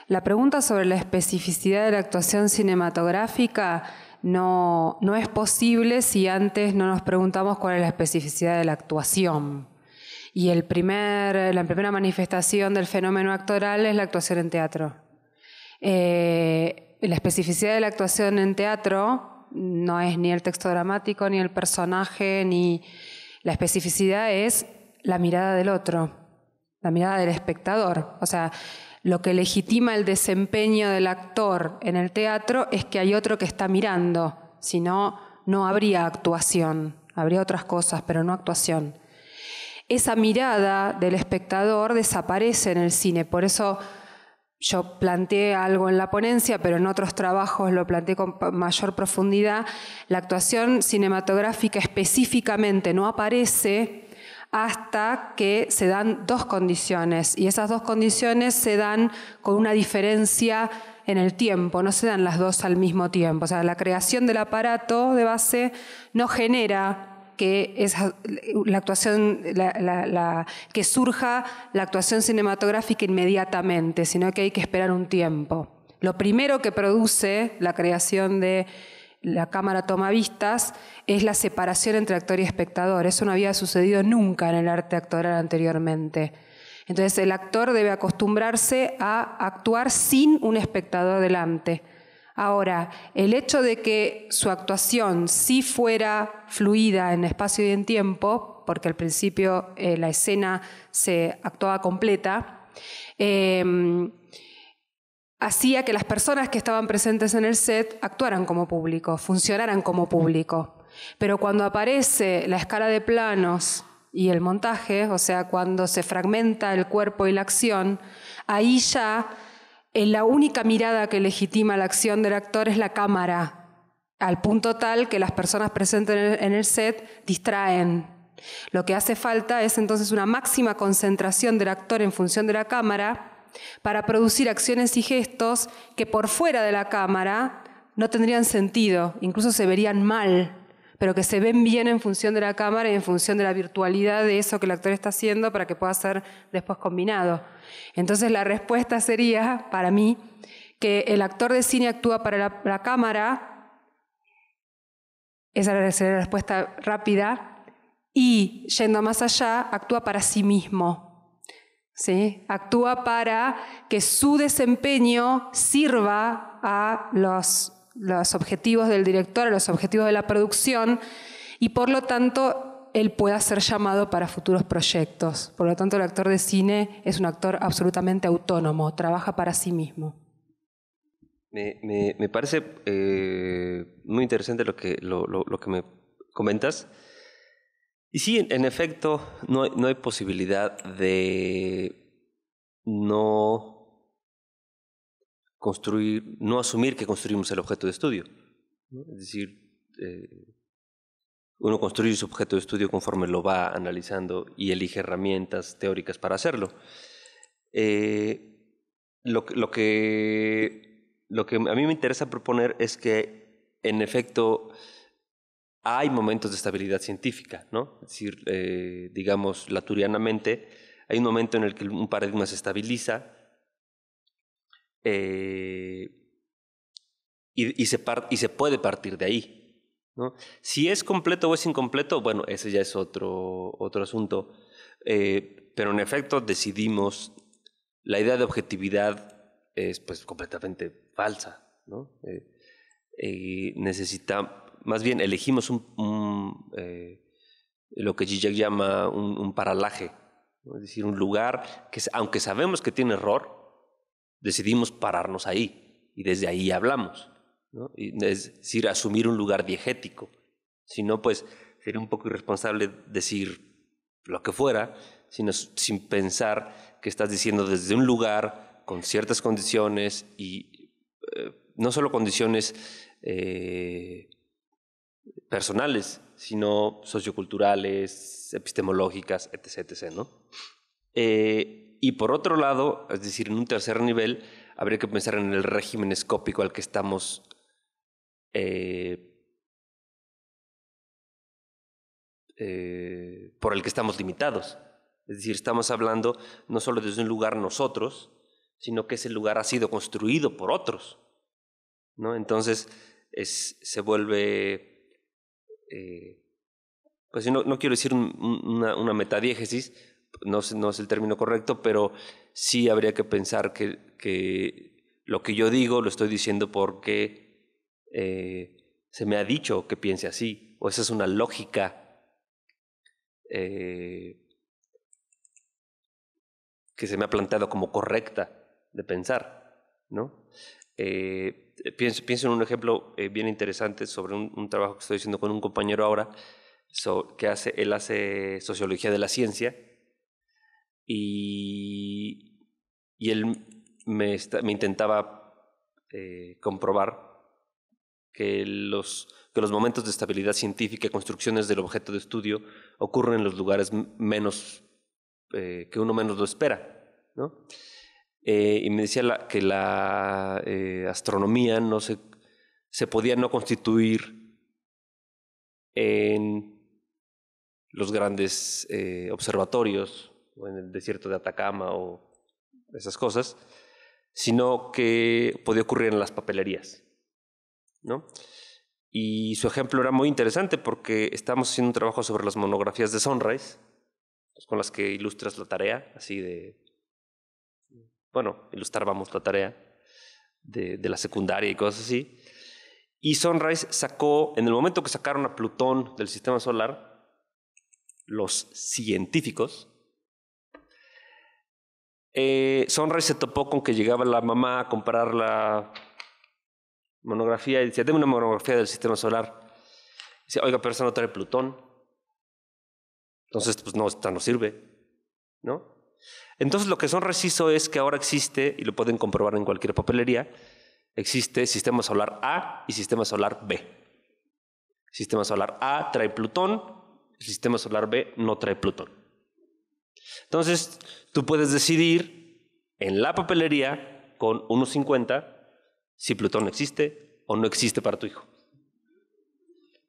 la pregunta sobre la especificidad de la actuación cinematográfica no, no es posible si antes no nos preguntamos cuál es la especificidad de la actuación. Y el primer, la primera manifestación del fenómeno actoral es la actuación en teatro. Eh, la especificidad de la actuación en teatro no es ni el texto dramático, ni el personaje, ni la especificidad es la mirada del otro, la mirada del espectador. O sea, lo que legitima el desempeño del actor en el teatro es que hay otro que está mirando, si no, no habría actuación, habría otras cosas, pero no actuación. Esa mirada del espectador desaparece en el cine, por eso yo planteé algo en la ponencia, pero en otros trabajos lo planteé con mayor profundidad, la actuación cinematográfica específicamente no aparece hasta que se dan dos condiciones y esas dos condiciones se dan con una diferencia en el tiempo, no se dan las dos al mismo tiempo. O sea, la creación del aparato de base no genera que la actuación que surja la actuación cinematográfica inmediatamente, sino que hay que esperar un tiempo. Lo primero que produce la creación de la cámara toma vistas es la separación entre actor y espectador. Eso no había sucedido nunca en el arte actoral anteriormente. Entonces el actor debe acostumbrarse a actuar sin un espectador delante. Ahora, el hecho de que su actuación sí fuera fluida en espacio y en tiempo, porque al principio eh, la escena se actuaba completa, eh, hacía que las personas que estaban presentes en el set actuaran como público, funcionaran como público. Pero cuando aparece la escala de planos y el montaje, o sea, cuando se fragmenta el cuerpo y la acción, ahí ya la única mirada que legitima la acción del actor es la cámara, al punto tal que las personas presentes en el set distraen. Lo que hace falta es entonces una máxima concentración del actor en función de la cámara para producir acciones y gestos que por fuera de la cámara no tendrían sentido, incluso se verían mal, pero que se ven bien en función de la cámara y en función de la virtualidad de eso que el actor está haciendo para que pueda ser después combinado. Entonces la respuesta sería, para mí, que el actor de cine actúa para la, cámara, esa sería la respuesta rápida, y yendo más allá, actúa para sí mismo. Actúa para que su desempeño sirva a los, objetivos del director, a los objetivos de la producción y por lo tanto él pueda ser llamado para futuros proyectos. Por lo tanto, el actor de cine es un actor absolutamente autónomo, trabaja para sí mismo. Me, parece eh, muy interesante lo que me comentas. Y sí, en, efecto, no hay, posibilidad de no construir, no asumir que construimos el objeto de estudio. Es decir, eh, uno construye su objeto de estudio conforme lo va analizando y elige herramientas teóricas para hacerlo. Eh, lo, lo, que, lo que a mí me interesa proponer es que, en efecto, hay momentos de estabilidad científica, ¿no? decir, eh, digamos, laturianamente, hay un momento en el que un paradigma se estabiliza eh, y, se puede partir de ahí. ¿no? Si es completo o es incompleto, bueno, ese ya es otro, otro asunto. Eh, pero en efecto decidimos, la idea de objetividad es pues completamente falsa. ¿no? necesita, más bien elegimos eh, lo que Zizek llama un, paralaje, es decir, un lugar que aunque sabemos que tiene error, decidimos pararnos ahí y desde ahí hablamos, es decir, asumir un lugar diegético, si no, pues sería un poco irresponsable decir lo que fuera, sino sin pensar que estás diciendo desde un lugar, con ciertas condiciones y eh, no solo condiciones eh, personales, sino socioculturales, epistemológicas, etc. ¿no? Eh, y por otro lado, es decir, en un tercer nivel, habría que pensar en el régimen escópico al que estamos eh, eh, por el que estamos limitados. Es decir, estamos hablando no solo desde un lugar nosotros, sino que ese lugar ha sido construido por otros. ¿no? Entonces se vuelve eh, pues no, no, quiero decir una, una, metadiegesis, no, no, es el término correcto, pero sí habría que pensar que, que lo que yo digo lo estoy diciendo porque eh, se me ha dicho que piense así, o esa es una lógica. Eh, que se me ha planteado como correcta de pensar, ¿no? Eh, pienso, en un ejemplo eh, bien interesante sobre un, trabajo que estoy haciendo con un compañero ahora, so, que hace, él hace sociología de la ciencia y, y él me, me intentaba eh, comprobar que los, que los momentos de estabilidad científica y construcciones del objeto de estudio ocurren en los lugares menos, eh, que uno menos lo espera, ¿no? Eh, y me decía que la eh, astronomía no se, se podía no constituir en los grandes eh, observatorios o en el desierto de Atacama o esas cosas, sino que podía ocurrir en las papelerías. ¿no? Y su ejemplo era muy interesante porque estamos haciendo un trabajo sobre las monografías de Sunrise, pues, con las que ilustras la tarea, así de bueno, ilustrar la tarea de, de la secundaria y cosas así. Y Sunrise sacó, en el momento que sacaron a Plutón del sistema solar, los científicos, eh, Sunrise se topó con que llegaba la mamá a comprar la monografía y decía, deme una monografía del sistema solar. Dice, oiga, pero esa no trae Plutón. Entonces, pues no, esta no sirve. ¿No? Entonces lo que son reciso es que ahora existe, y lo pueden comprobar en cualquier papelería, existe sistema solar A y sistema solar B. Sistema solar A trae Plutón, el sistema solar B no trae Plutón. Entonces tú puedes decidir en la papelería con 1.50 si Plutón existe o no existe para tu hijo.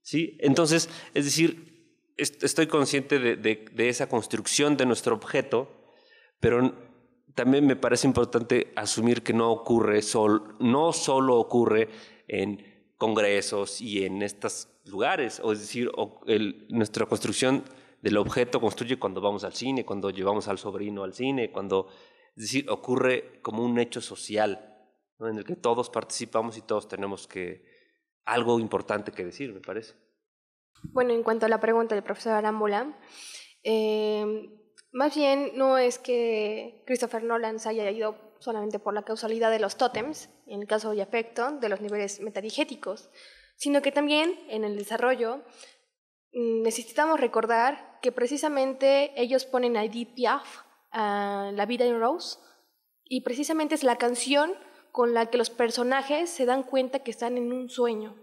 ¿Sí? Entonces, es decir, estoy consciente de esa construcción de nuestro objeto pero también me parece importante asumir que no ocurre sol, no solo ocurre en congresos y en estos lugares, o es decir, nuestra construcción del objeto construye cuando vamos al cine, cuando llevamos al sobrino al cine, cuando es decir, ocurre como un hecho social en el que todos participamos y todos tenemos que algo importante que decir, me parece. Bueno, en cuanto a la pregunta del profesor Arámbula, eh, más bien, no es que Christopher Nolan se haya ido solamente por la causalidad de los tótems, en el caso y afecto, de los niveles metadigéticos, sino que también en el desarrollo mm, necesitamos recordar que precisamente ellos ponen a Deep Piaf, a La vida en Rose, y precisamente es la canción con la que los personajes se dan cuenta que están en un sueño.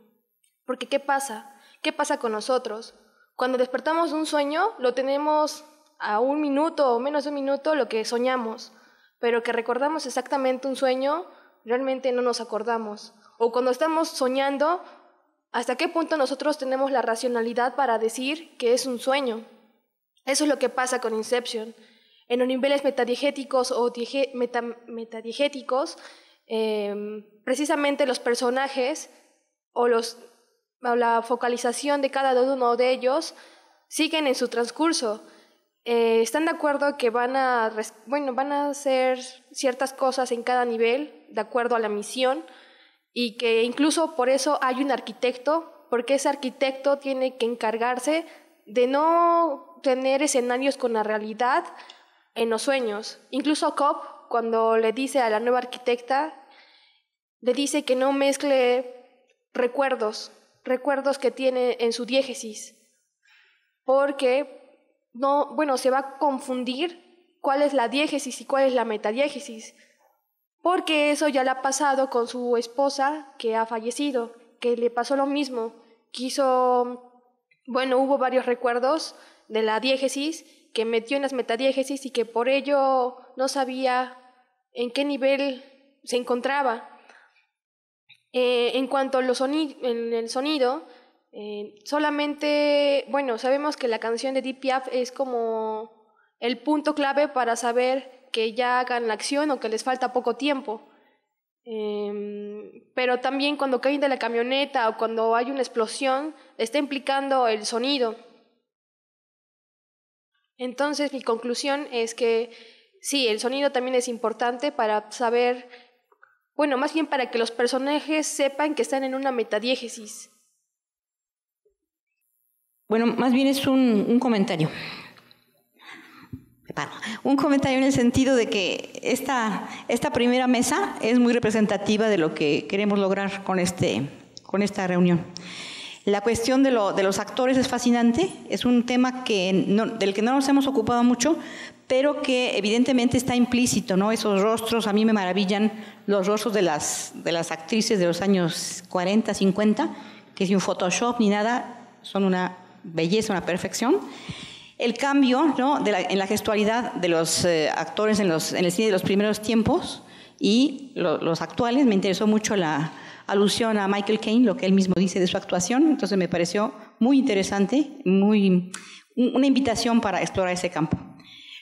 Porque ¿qué pasa? ¿Qué pasa con nosotros? Cuando despertamos de un sueño, lo tenemos a un minuto o menos de un minuto lo que soñamos, pero que recordamos exactamente un sueño, realmente no nos acordamos. O cuando estamos soñando, ¿hasta qué punto nosotros tenemos la racionalidad para decir que es un sueño? Eso es lo que pasa con Inception. En los niveles metadiegéticos o meta em, precisamente los personajes o, los, o la focalización de cada uno de ellos siguen en su transcurso eh, están de acuerdo que van a, bueno, van a hacer ciertas cosas en cada nivel de acuerdo a la misión y que incluso por eso hay un arquitecto, porque ese arquitecto tiene que encargarse de no tener escenarios con la realidad en los sueños. Incluso Cobb, cuando le dice a la nueva arquitecta, le dice que no mezcle recuerdos, recuerdos que tiene en su diégesis, porque no, bueno, se va a confundir cuál es la diégesis y cuál es la metadiégesis, porque eso ya le ha pasado con su esposa que ha fallecido, que le pasó lo mismo, quiso, bueno, hubo varios recuerdos de la diégesis que metió en las metadiégesis y que por ello no sabía en qué nivel se encontraba. Eh, en cuanto al en el sonido, eh, solamente, bueno, sabemos que la canción de Deep es como el punto clave para saber que ya hagan la acción o que les falta poco tiempo. Em, pero también cuando caen de la camioneta o cuando hay una explosión, está implicando el sonido. Entonces mi conclusión es que sí, el sonido también es importante para saber, bueno, más bien para que los personajes sepan que están en una metadiégesis. Bueno, más bien es un, comentario. Un comentario en el sentido de que esta, esta primera mesa es muy representativa de lo que queremos lograr con, este, con esta reunión. La cuestión de, los actores es fascinante, es un tema que del que no nos hemos ocupado mucho, pero que evidentemente está implícito, ¿no? Esos rostros, a mí me maravillan los rostros de las, de las actrices de los años 40, 50, que sin Photoshop ni nada son una belleza, una perfección. El cambio ¿no? en la gestualidad de los eh, actores en, los, en, el cine de los primeros tiempos y los actuales, me interesó mucho la alusión a Michael Caine, lo que él mismo dice de su actuación, entonces me pareció muy interesante, muy, una invitación para explorar ese campo.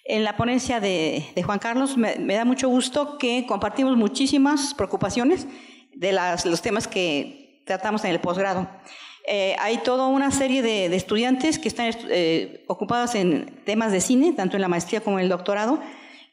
En la ponencia de, Juan Carlos me, me, da mucho gusto que compartimos muchísimas preocupaciones de las, los temas que tratamos en el posgrado. Eh, hay toda una serie de, estudiantes que están eh, ocupados en temas de cine, tanto en la maestría como en el doctorado,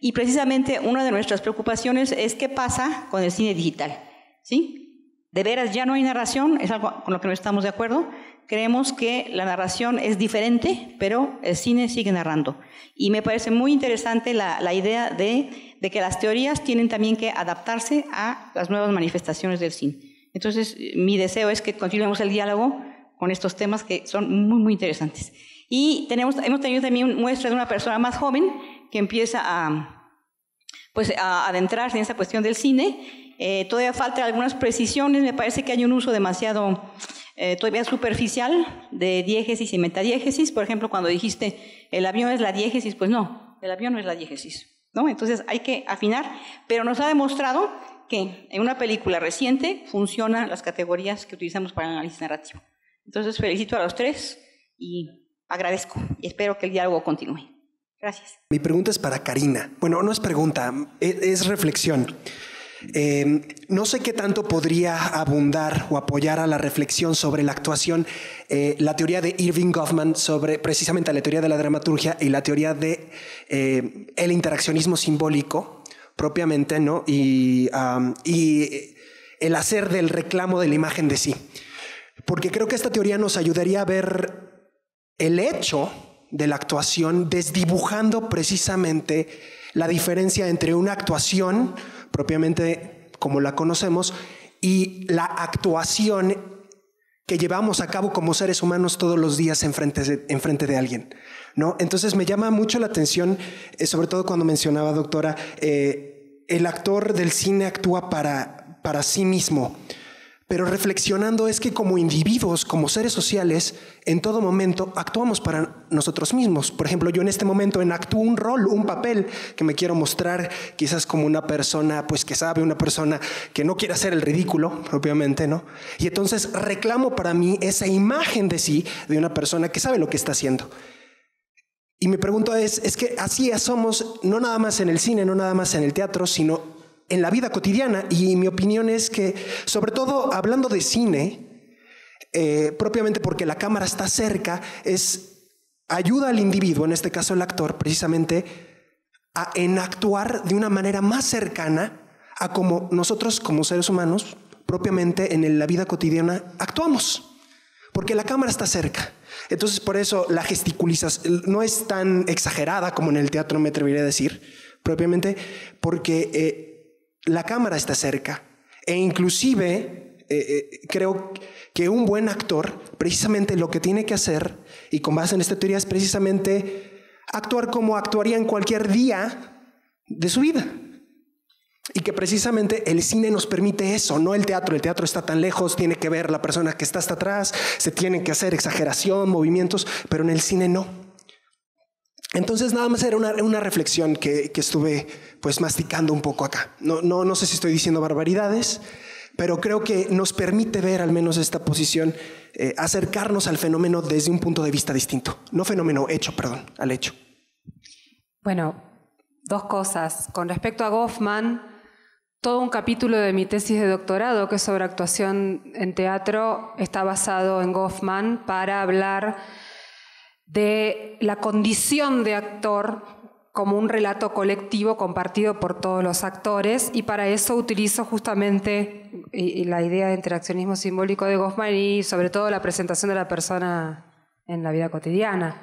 y precisamente una de nuestras preocupaciones es qué pasa con el cine digital. ¿Sí? De veras, ya no hay narración, es algo con lo que no estamos de acuerdo. Creemos que la narración es diferente, pero el cine sigue narrando. Y me parece muy interesante la, idea de que las teorías tienen también que adaptarse a las nuevas manifestaciones del cine. Entonces, mi deseo es que continuemos el diálogo con estos temas que son muy, muy interesantes. Y tenemos, hemos tenido también muestra de una persona más joven que empieza a, pues, a adentrarse en esa cuestión del cine. Eh, todavía falta algunas precisiones, me parece que hay un uso demasiado eh, todavía superficial de diégesis y metadiégesis. Por ejemplo, cuando dijiste el avión es la diégesis, pues no, el avión no es la diégesis. ¿no? Entonces hay que afinar, pero nos ha demostrado que en una película reciente funcionan las categorías que utilizamos para el análisis narrativo. Entonces felicito a los tres y agradezco y espero que el diálogo continúe. Gracias. Mi pregunta es para Karina. Bueno, no es pregunta, es, reflexión. Em, no sé qué tanto podría abundar o apoyar a la reflexión sobre la actuación, eh, la teoría de Irving Goffman sobre precisamente la teoría de la dramaturgia y la teoría de eh, el interaccionismo simbólico, propiamente, ¿no? Y, y el hacer del reclamo de la imagen de sí. Porque creo que esta teoría nos ayudaría a ver el hecho de la actuación desdibujando precisamente la diferencia entre una actuación propiamente como la conocemos y la actuación que llevamos a cabo como seres humanos todos los días en en frente de alguien. Entonces me llama mucho la atención, eh, sobre todo cuando mencionaba, doctora, eh, el actor del cine actúa para, sí mismo. Pero reflexionando es que como individuos, como seres sociales, en todo momento actuamos para nosotros mismos. Por ejemplo, yo en este momento actúo un rol, un papel que me quiero mostrar quizás como una persona pues que sabe, una persona que no quiere hacer el ridículo propiamente, ¿no? Y entonces reclamo para mí esa imagen de sí de una persona que sabe lo que está haciendo. Y mi pregunta es, es que así somos, no nada más en el cine, no nada más en el teatro, sino en la vida cotidiana. Y mi opinión es que, sobre todo hablando de cine, eh, propiamente porque la cámara está cerca, es ayuda al individuo, en este caso el actor, precisamente a actuar de una manera más cercana a como nosotros como seres humanos, propiamente en la vida cotidiana, actuamos. Porque la cámara está cerca. Entonces, por eso la gesticulización no es tan exagerada como en el teatro, me atrevería a decir, propiamente, porque eh, la cámara está cerca. E inclusive, eh, eh, creo que un buen actor, precisamente lo que tiene que hacer, y con base en esta teoría, es precisamente actuar como actuaría en cualquier día de su vida. Y que precisamente el cine nos permite eso, no el teatro. El teatro está tan lejos, tiene que ver la persona que está hasta atrás, se tienen que hacer exageración, movimientos, pero en el cine no. Entonces nada más era una, reflexión que, estuve pues masticando un poco acá. No, no, no sé si estoy diciendo barbaridades, pero creo que nos permite ver al menos esta posición, eh, acercarnos al fenómeno desde un punto de vista distinto. No fenómeno, hecho, perdón, al hecho. Bueno, dos cosas. Con respecto a Goffman, todo un capítulo de mi tesis de doctorado, que es sobre actuación en teatro, está basado en Goffman para hablar de la condición de actor como un relato colectivo compartido por todos los actores y para eso utilizo justamente la idea de interaccionismo simbólico de Goffman y sobre todo la presentación de la persona en la vida cotidiana.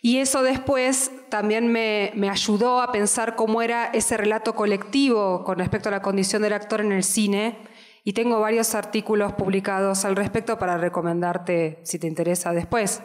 Y eso después también me, ayudó a pensar cómo era ese relato colectivo con respecto a la condición del actor en el cine. Y tengo varios artículos publicados al respecto para recomendarte si te interesa después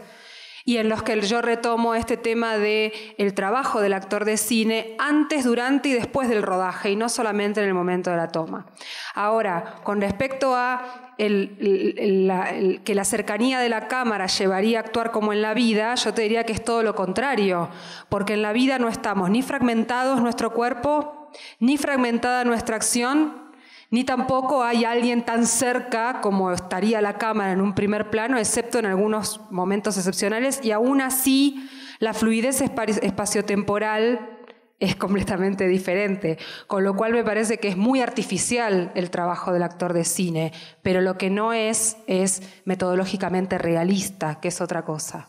y en los que yo retomo este tema de el trabajo del actor de cine antes, durante y después del rodaje y no solamente en el momento de la toma. Ahora, con respecto a que la cercanía de la cámara llevaría a actuar como en la vida, yo te diría que es todo lo contrario, porque en la vida no estamos ni fragmentados nuestro cuerpo, ni fragmentada nuestra acción, ni tampoco hay alguien tan cerca como estaría la cámara en un primer plano, excepto en algunos momentos excepcionales, y aún así la fluidez espaciotemporal es completamente diferente, con lo cual me parece que es muy artificial el trabajo del actor de cine, pero lo que no es es metodológicamente realista, que es otra cosa.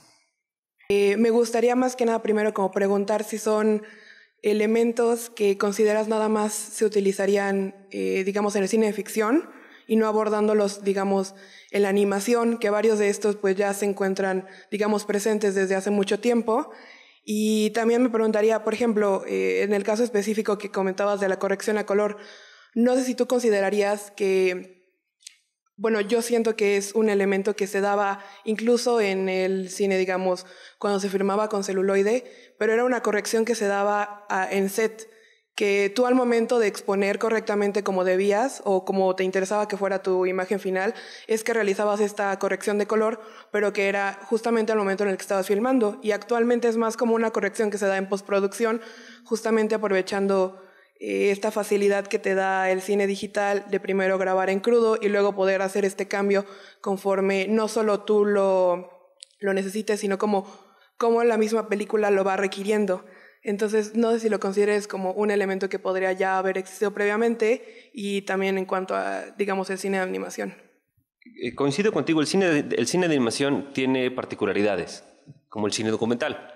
Eh, me gustaría más que nada primero como preguntar si son elementos que consideras nada más se utilizarían, eh, digamos, en el cine de ficción y no abordándolos, digamos, en la animación, que varios de estos pues ya se encuentran, digamos, presentes desde hace mucho tiempo. Y también me preguntaría, por ejemplo, eh, en el caso específico que comentabas de la corrección a color, no sé si tú considerarías que, bueno, yo siento que es un elemento que se daba incluso en el cine, digamos, cuando se firmaba con celuloide, pero era una corrección que se daba ah, en set, que tú al momento de exponer correctamente como debías o como te interesaba que fuera tu imagen final, es que realizabas esta corrección de color, pero que era justamente al momento en el que estabas filmando. Y actualmente es más como una corrección que se da en postproducción, justamente aprovechando eh, esta facilidad que te da el cine digital de primero grabar en crudo y luego poder hacer este cambio conforme no solo tú lo, lo necesites, sino como como la misma película lo va requiriendo. Entonces, no sé si lo consideres como un elemento que podría ya haber existido previamente y también en cuanto a, digamos, el cine de animación. Eh, coincido contigo, el cine, de, cine de animación tiene particularidades, como el cine documental,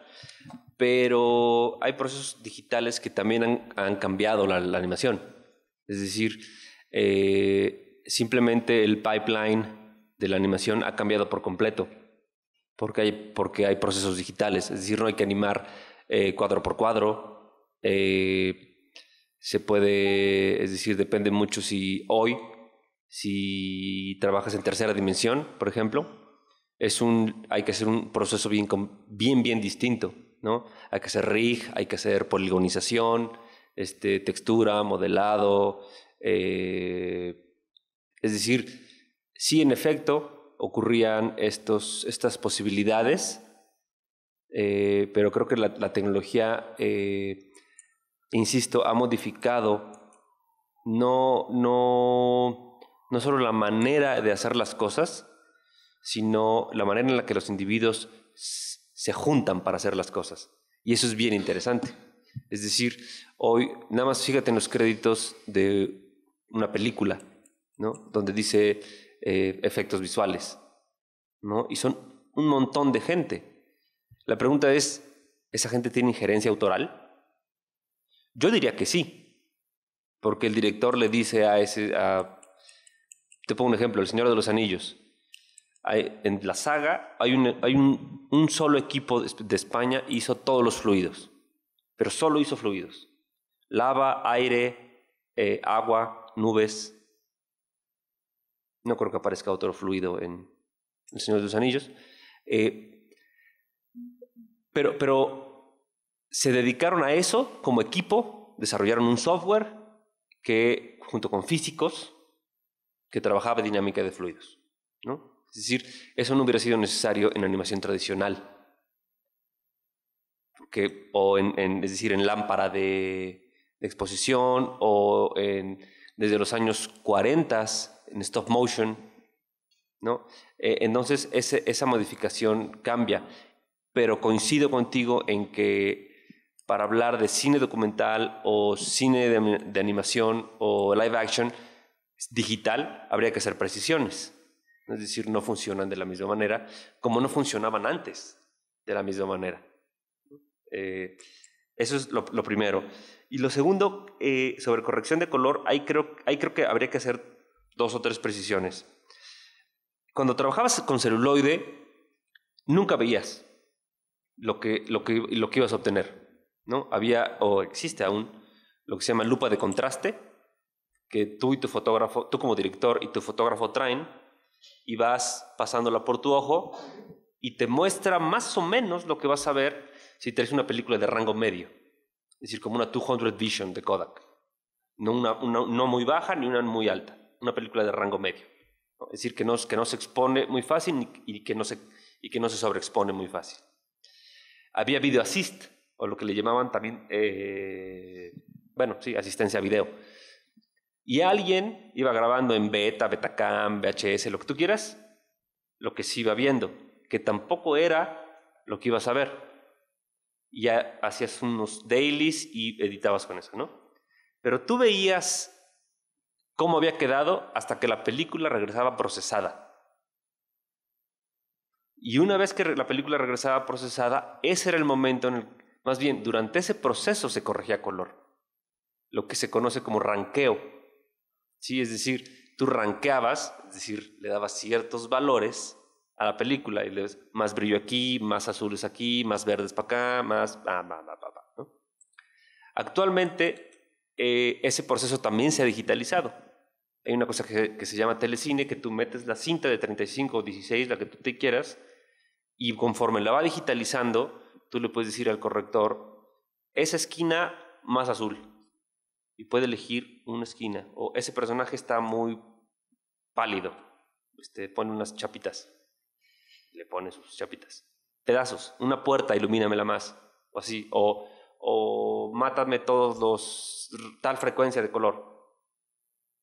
pero hay procesos digitales que también han, cambiado la, animación. Es decir, eh, simplemente el pipeline de la animación ha cambiado por completo porque hay, porque hay procesos digitales, es decir, no hay que animar eh, cuadro por cuadro. Eh, se puede, es decir, depende mucho si hoy, si trabajas en tercera dimensión, por ejemplo, es un, hay que hacer un proceso bien, bien, bien distinto, ¿no? Hay que hacer rig, hay que hacer poligonización, este, textura, modelado, eh, es decir, sí, en efecto, ocurrían estos, estas posibilidades, eh, pero creo que la, tecnología, eh, insisto, ha modificado no, no, no solo la manera de hacer las cosas, sino la manera en la que los individuos se juntan para hacer las cosas. Y eso es bien interesante. Es decir, hoy, nada más fíjate en los créditos de una película, ¿no? Donde dice eh, efectos visuales, ¿no? Y son un montón de gente. La pregunta es, ¿esa gente tiene injerencia autoral? Yo diría que sí, porque el director le dice a ese... te pongo un ejemplo, El Señor de los Anillos. en la saga hay, un, hay un, solo equipo de, España hizo todos los fluidos, pero solo hizo fluidos. Lava, aire, eh, agua, nubes, no creo que aparezca otro fluido en El Señor de los Anillos. Eh, pero, pero se dedicaron a eso como equipo, desarrollaron un software que, junto con físicos, que trabajaba dinámica de fluidos. ¿no? Es decir, eso no hubiera sido necesario en animación tradicional. o en, es decir, en lámpara de exposición o en desde los años 40 en stop motion, ¿no? Eh, entonces esa modificación cambia, pero coincido contigo en que para hablar de cine documental o cine de, animación o live action digital, habría que hacer precisiones. Es decir, no funcionan de la misma manera como no funcionaban antes de la misma manera. Eh, eso es lo primero. Y lo segundo, eh, sobre corrección de color, ahí creo, creo que habría que hacer dos o tres precisiones. Cuando trabajabas con celuloide, nunca veías lo que, lo lo que ibas a obtener. ¿no? Había o existe aún lo que se llama lupa de contraste, que tú y tu fotógrafo, tú como director y tu fotógrafo traen, y vas pasándola por tu ojo y te muestra más o menos lo que vas a ver si traes una película de rango medio. Es decir, como una 200 Vision de Kodak. No, no muy baja ni una muy alta. Una película de rango medio. Es decir, que no, que no se expone muy fácil y que, no se, y que no se sobreexpone muy fácil. Había video assist, o lo que le llamaban también, eh, bueno, sí, asistencia a video. Y alguien iba grabando en beta, betacam, VHS, lo que tú quieras, lo que se iba viendo, que tampoco era lo que ibas a ver ya hacías unos dailies y editabas con eso, ¿no? Pero tú veías cómo había quedado hasta que la película regresaba procesada. Y una vez que la película regresaba procesada, ese era el momento en el, más bien, durante ese proceso se corregía color, lo que se conoce como ranqueo. ¿sí? Es decir, tú ranqueabas, es decir, le dabas ciertos valores a la película y le más brillo aquí, más azules aquí, más verdes para acá, más... Actualmente eh, ese proceso también se ha digitalizado. Hay una cosa que, se llama telecine, que tú metes la cinta de 35 o 16, la que tú te quieras, y conforme la va digitalizando, tú le puedes decir al corrector, esa esquina más azul, y puede elegir una esquina, o ese personaje está muy pálido, este, pone unas chapitas le pone sus chapitas. Pedazos, una puerta, ilumínamela más, o así, o, mátame todos los, tal frecuencia de color.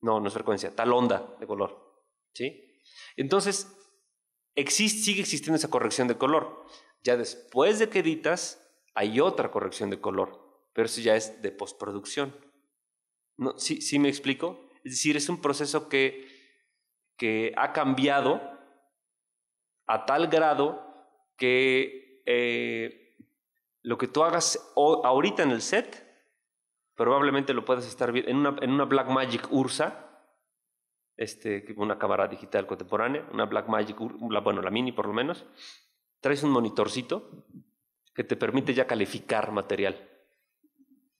No, no es frecuencia, tal onda de color. ¿Sí? Entonces, existe, sigue existiendo esa corrección de color. Ya después de que editas, hay otra corrección de color, pero eso ya es de postproducción. No, ¿sí, ¿Sí me explico? Es decir, es un proceso que, que ha cambiado a tal grado que eh, lo que tú hagas ahorita en el set, probablemente lo puedas estar viendo en una, en una Black Magic Ursa, este, una cámara digital contemporánea, una Black Magic, bueno, la mini por lo menos, traes un monitorcito que te permite ya calificar material.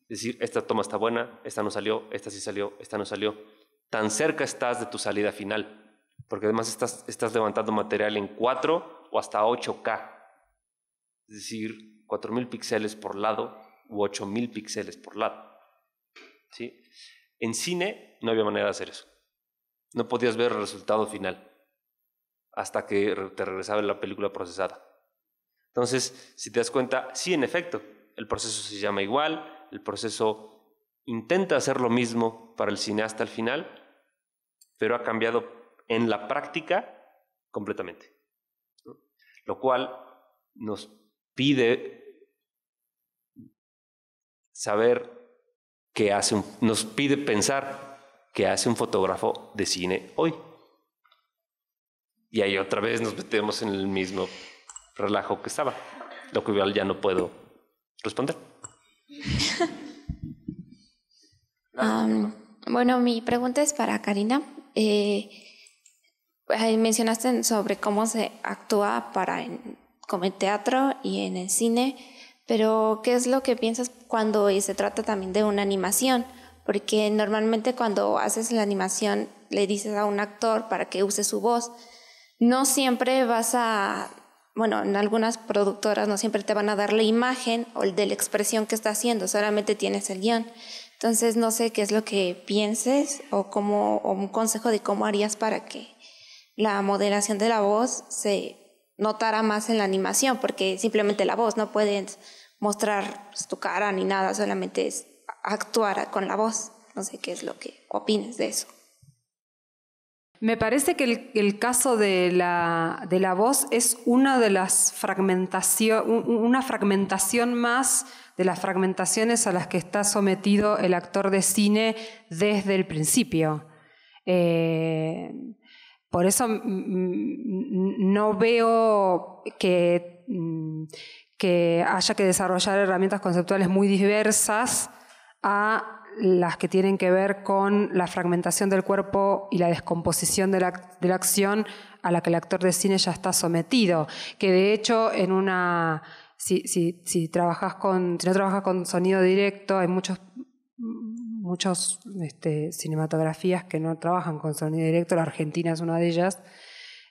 Es decir, esta toma está buena, esta no salió, esta sí salió, esta no salió. Tan cerca estás de tu salida final porque además estás, estás levantando material en 4 o hasta 8K, es decir, 4000 píxeles por lado u 8000 píxeles por lado. ¿Sí? En cine no había manera de hacer eso. No podías ver el resultado final hasta que te regresaba la película procesada. Entonces, si te das cuenta, sí, en efecto, el proceso se llama igual, el proceso intenta hacer lo mismo para el cineasta el final, pero ha cambiado en la práctica completamente. Lo cual nos pide saber que hace nos pide pensar qué hace un fotógrafo de cine hoy. Y ahí otra vez nos metemos en el mismo relajo que estaba, lo que ya no puedo responder. [laughs] bueno, mi pregunta es para Karina. Eh, mencionaste sobre cómo se actúa para en, como en teatro y en el cine, pero ¿qué es lo que piensas cuando se trata también de una animación? Porque normalmente cuando haces la animación le dices a un actor para que use su voz. No siempre vas a, bueno, en algunas productoras no siempre te van a dar la imagen o de la expresión que está haciendo, solamente tienes el guión. Entonces no sé qué es lo que pienses o, cómo, o un consejo de cómo harías para que la moderación de la voz se notará más en la animación, porque simplemente la voz no puede mostrar pues, tu cara ni nada, solamente es actuar con la voz. No sé qué es lo que opines de eso. Me parece que el, caso de la, de la, voz es una de las fragmentación, una fragmentación más de las fragmentaciones a las que está sometido el actor de cine desde el principio. Eh, por eso no veo mm, que, haya que desarrollar herramientas conceptuales muy diversas a las que tienen que ver con la fragmentación del cuerpo y la descomposición de la, acción a la que el actor de cine ya está sometido. Que de hecho, en una. Si, trabajas con. Si no trabajas con sonido directo, hay muchos muchas este, cinematografías que no trabajan con sonido directo, la Argentina es una de ellas,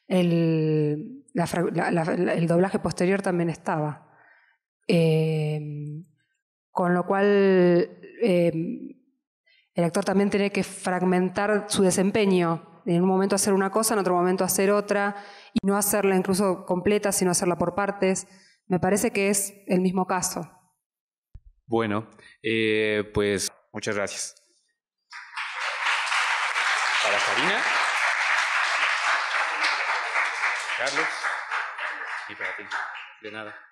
el, doblaje posterior también estaba. Em, con lo cual em, el actor también tiene que fragmentar su desempeño, en un momento hacer una cosa, en otro momento hacer otra, y no hacerla incluso completa, sino hacerla por partes. Me parece que es el mismo caso. Bueno, eh, pues Muchas gracias. Para Karina. Carlos. Y para ti. De nada.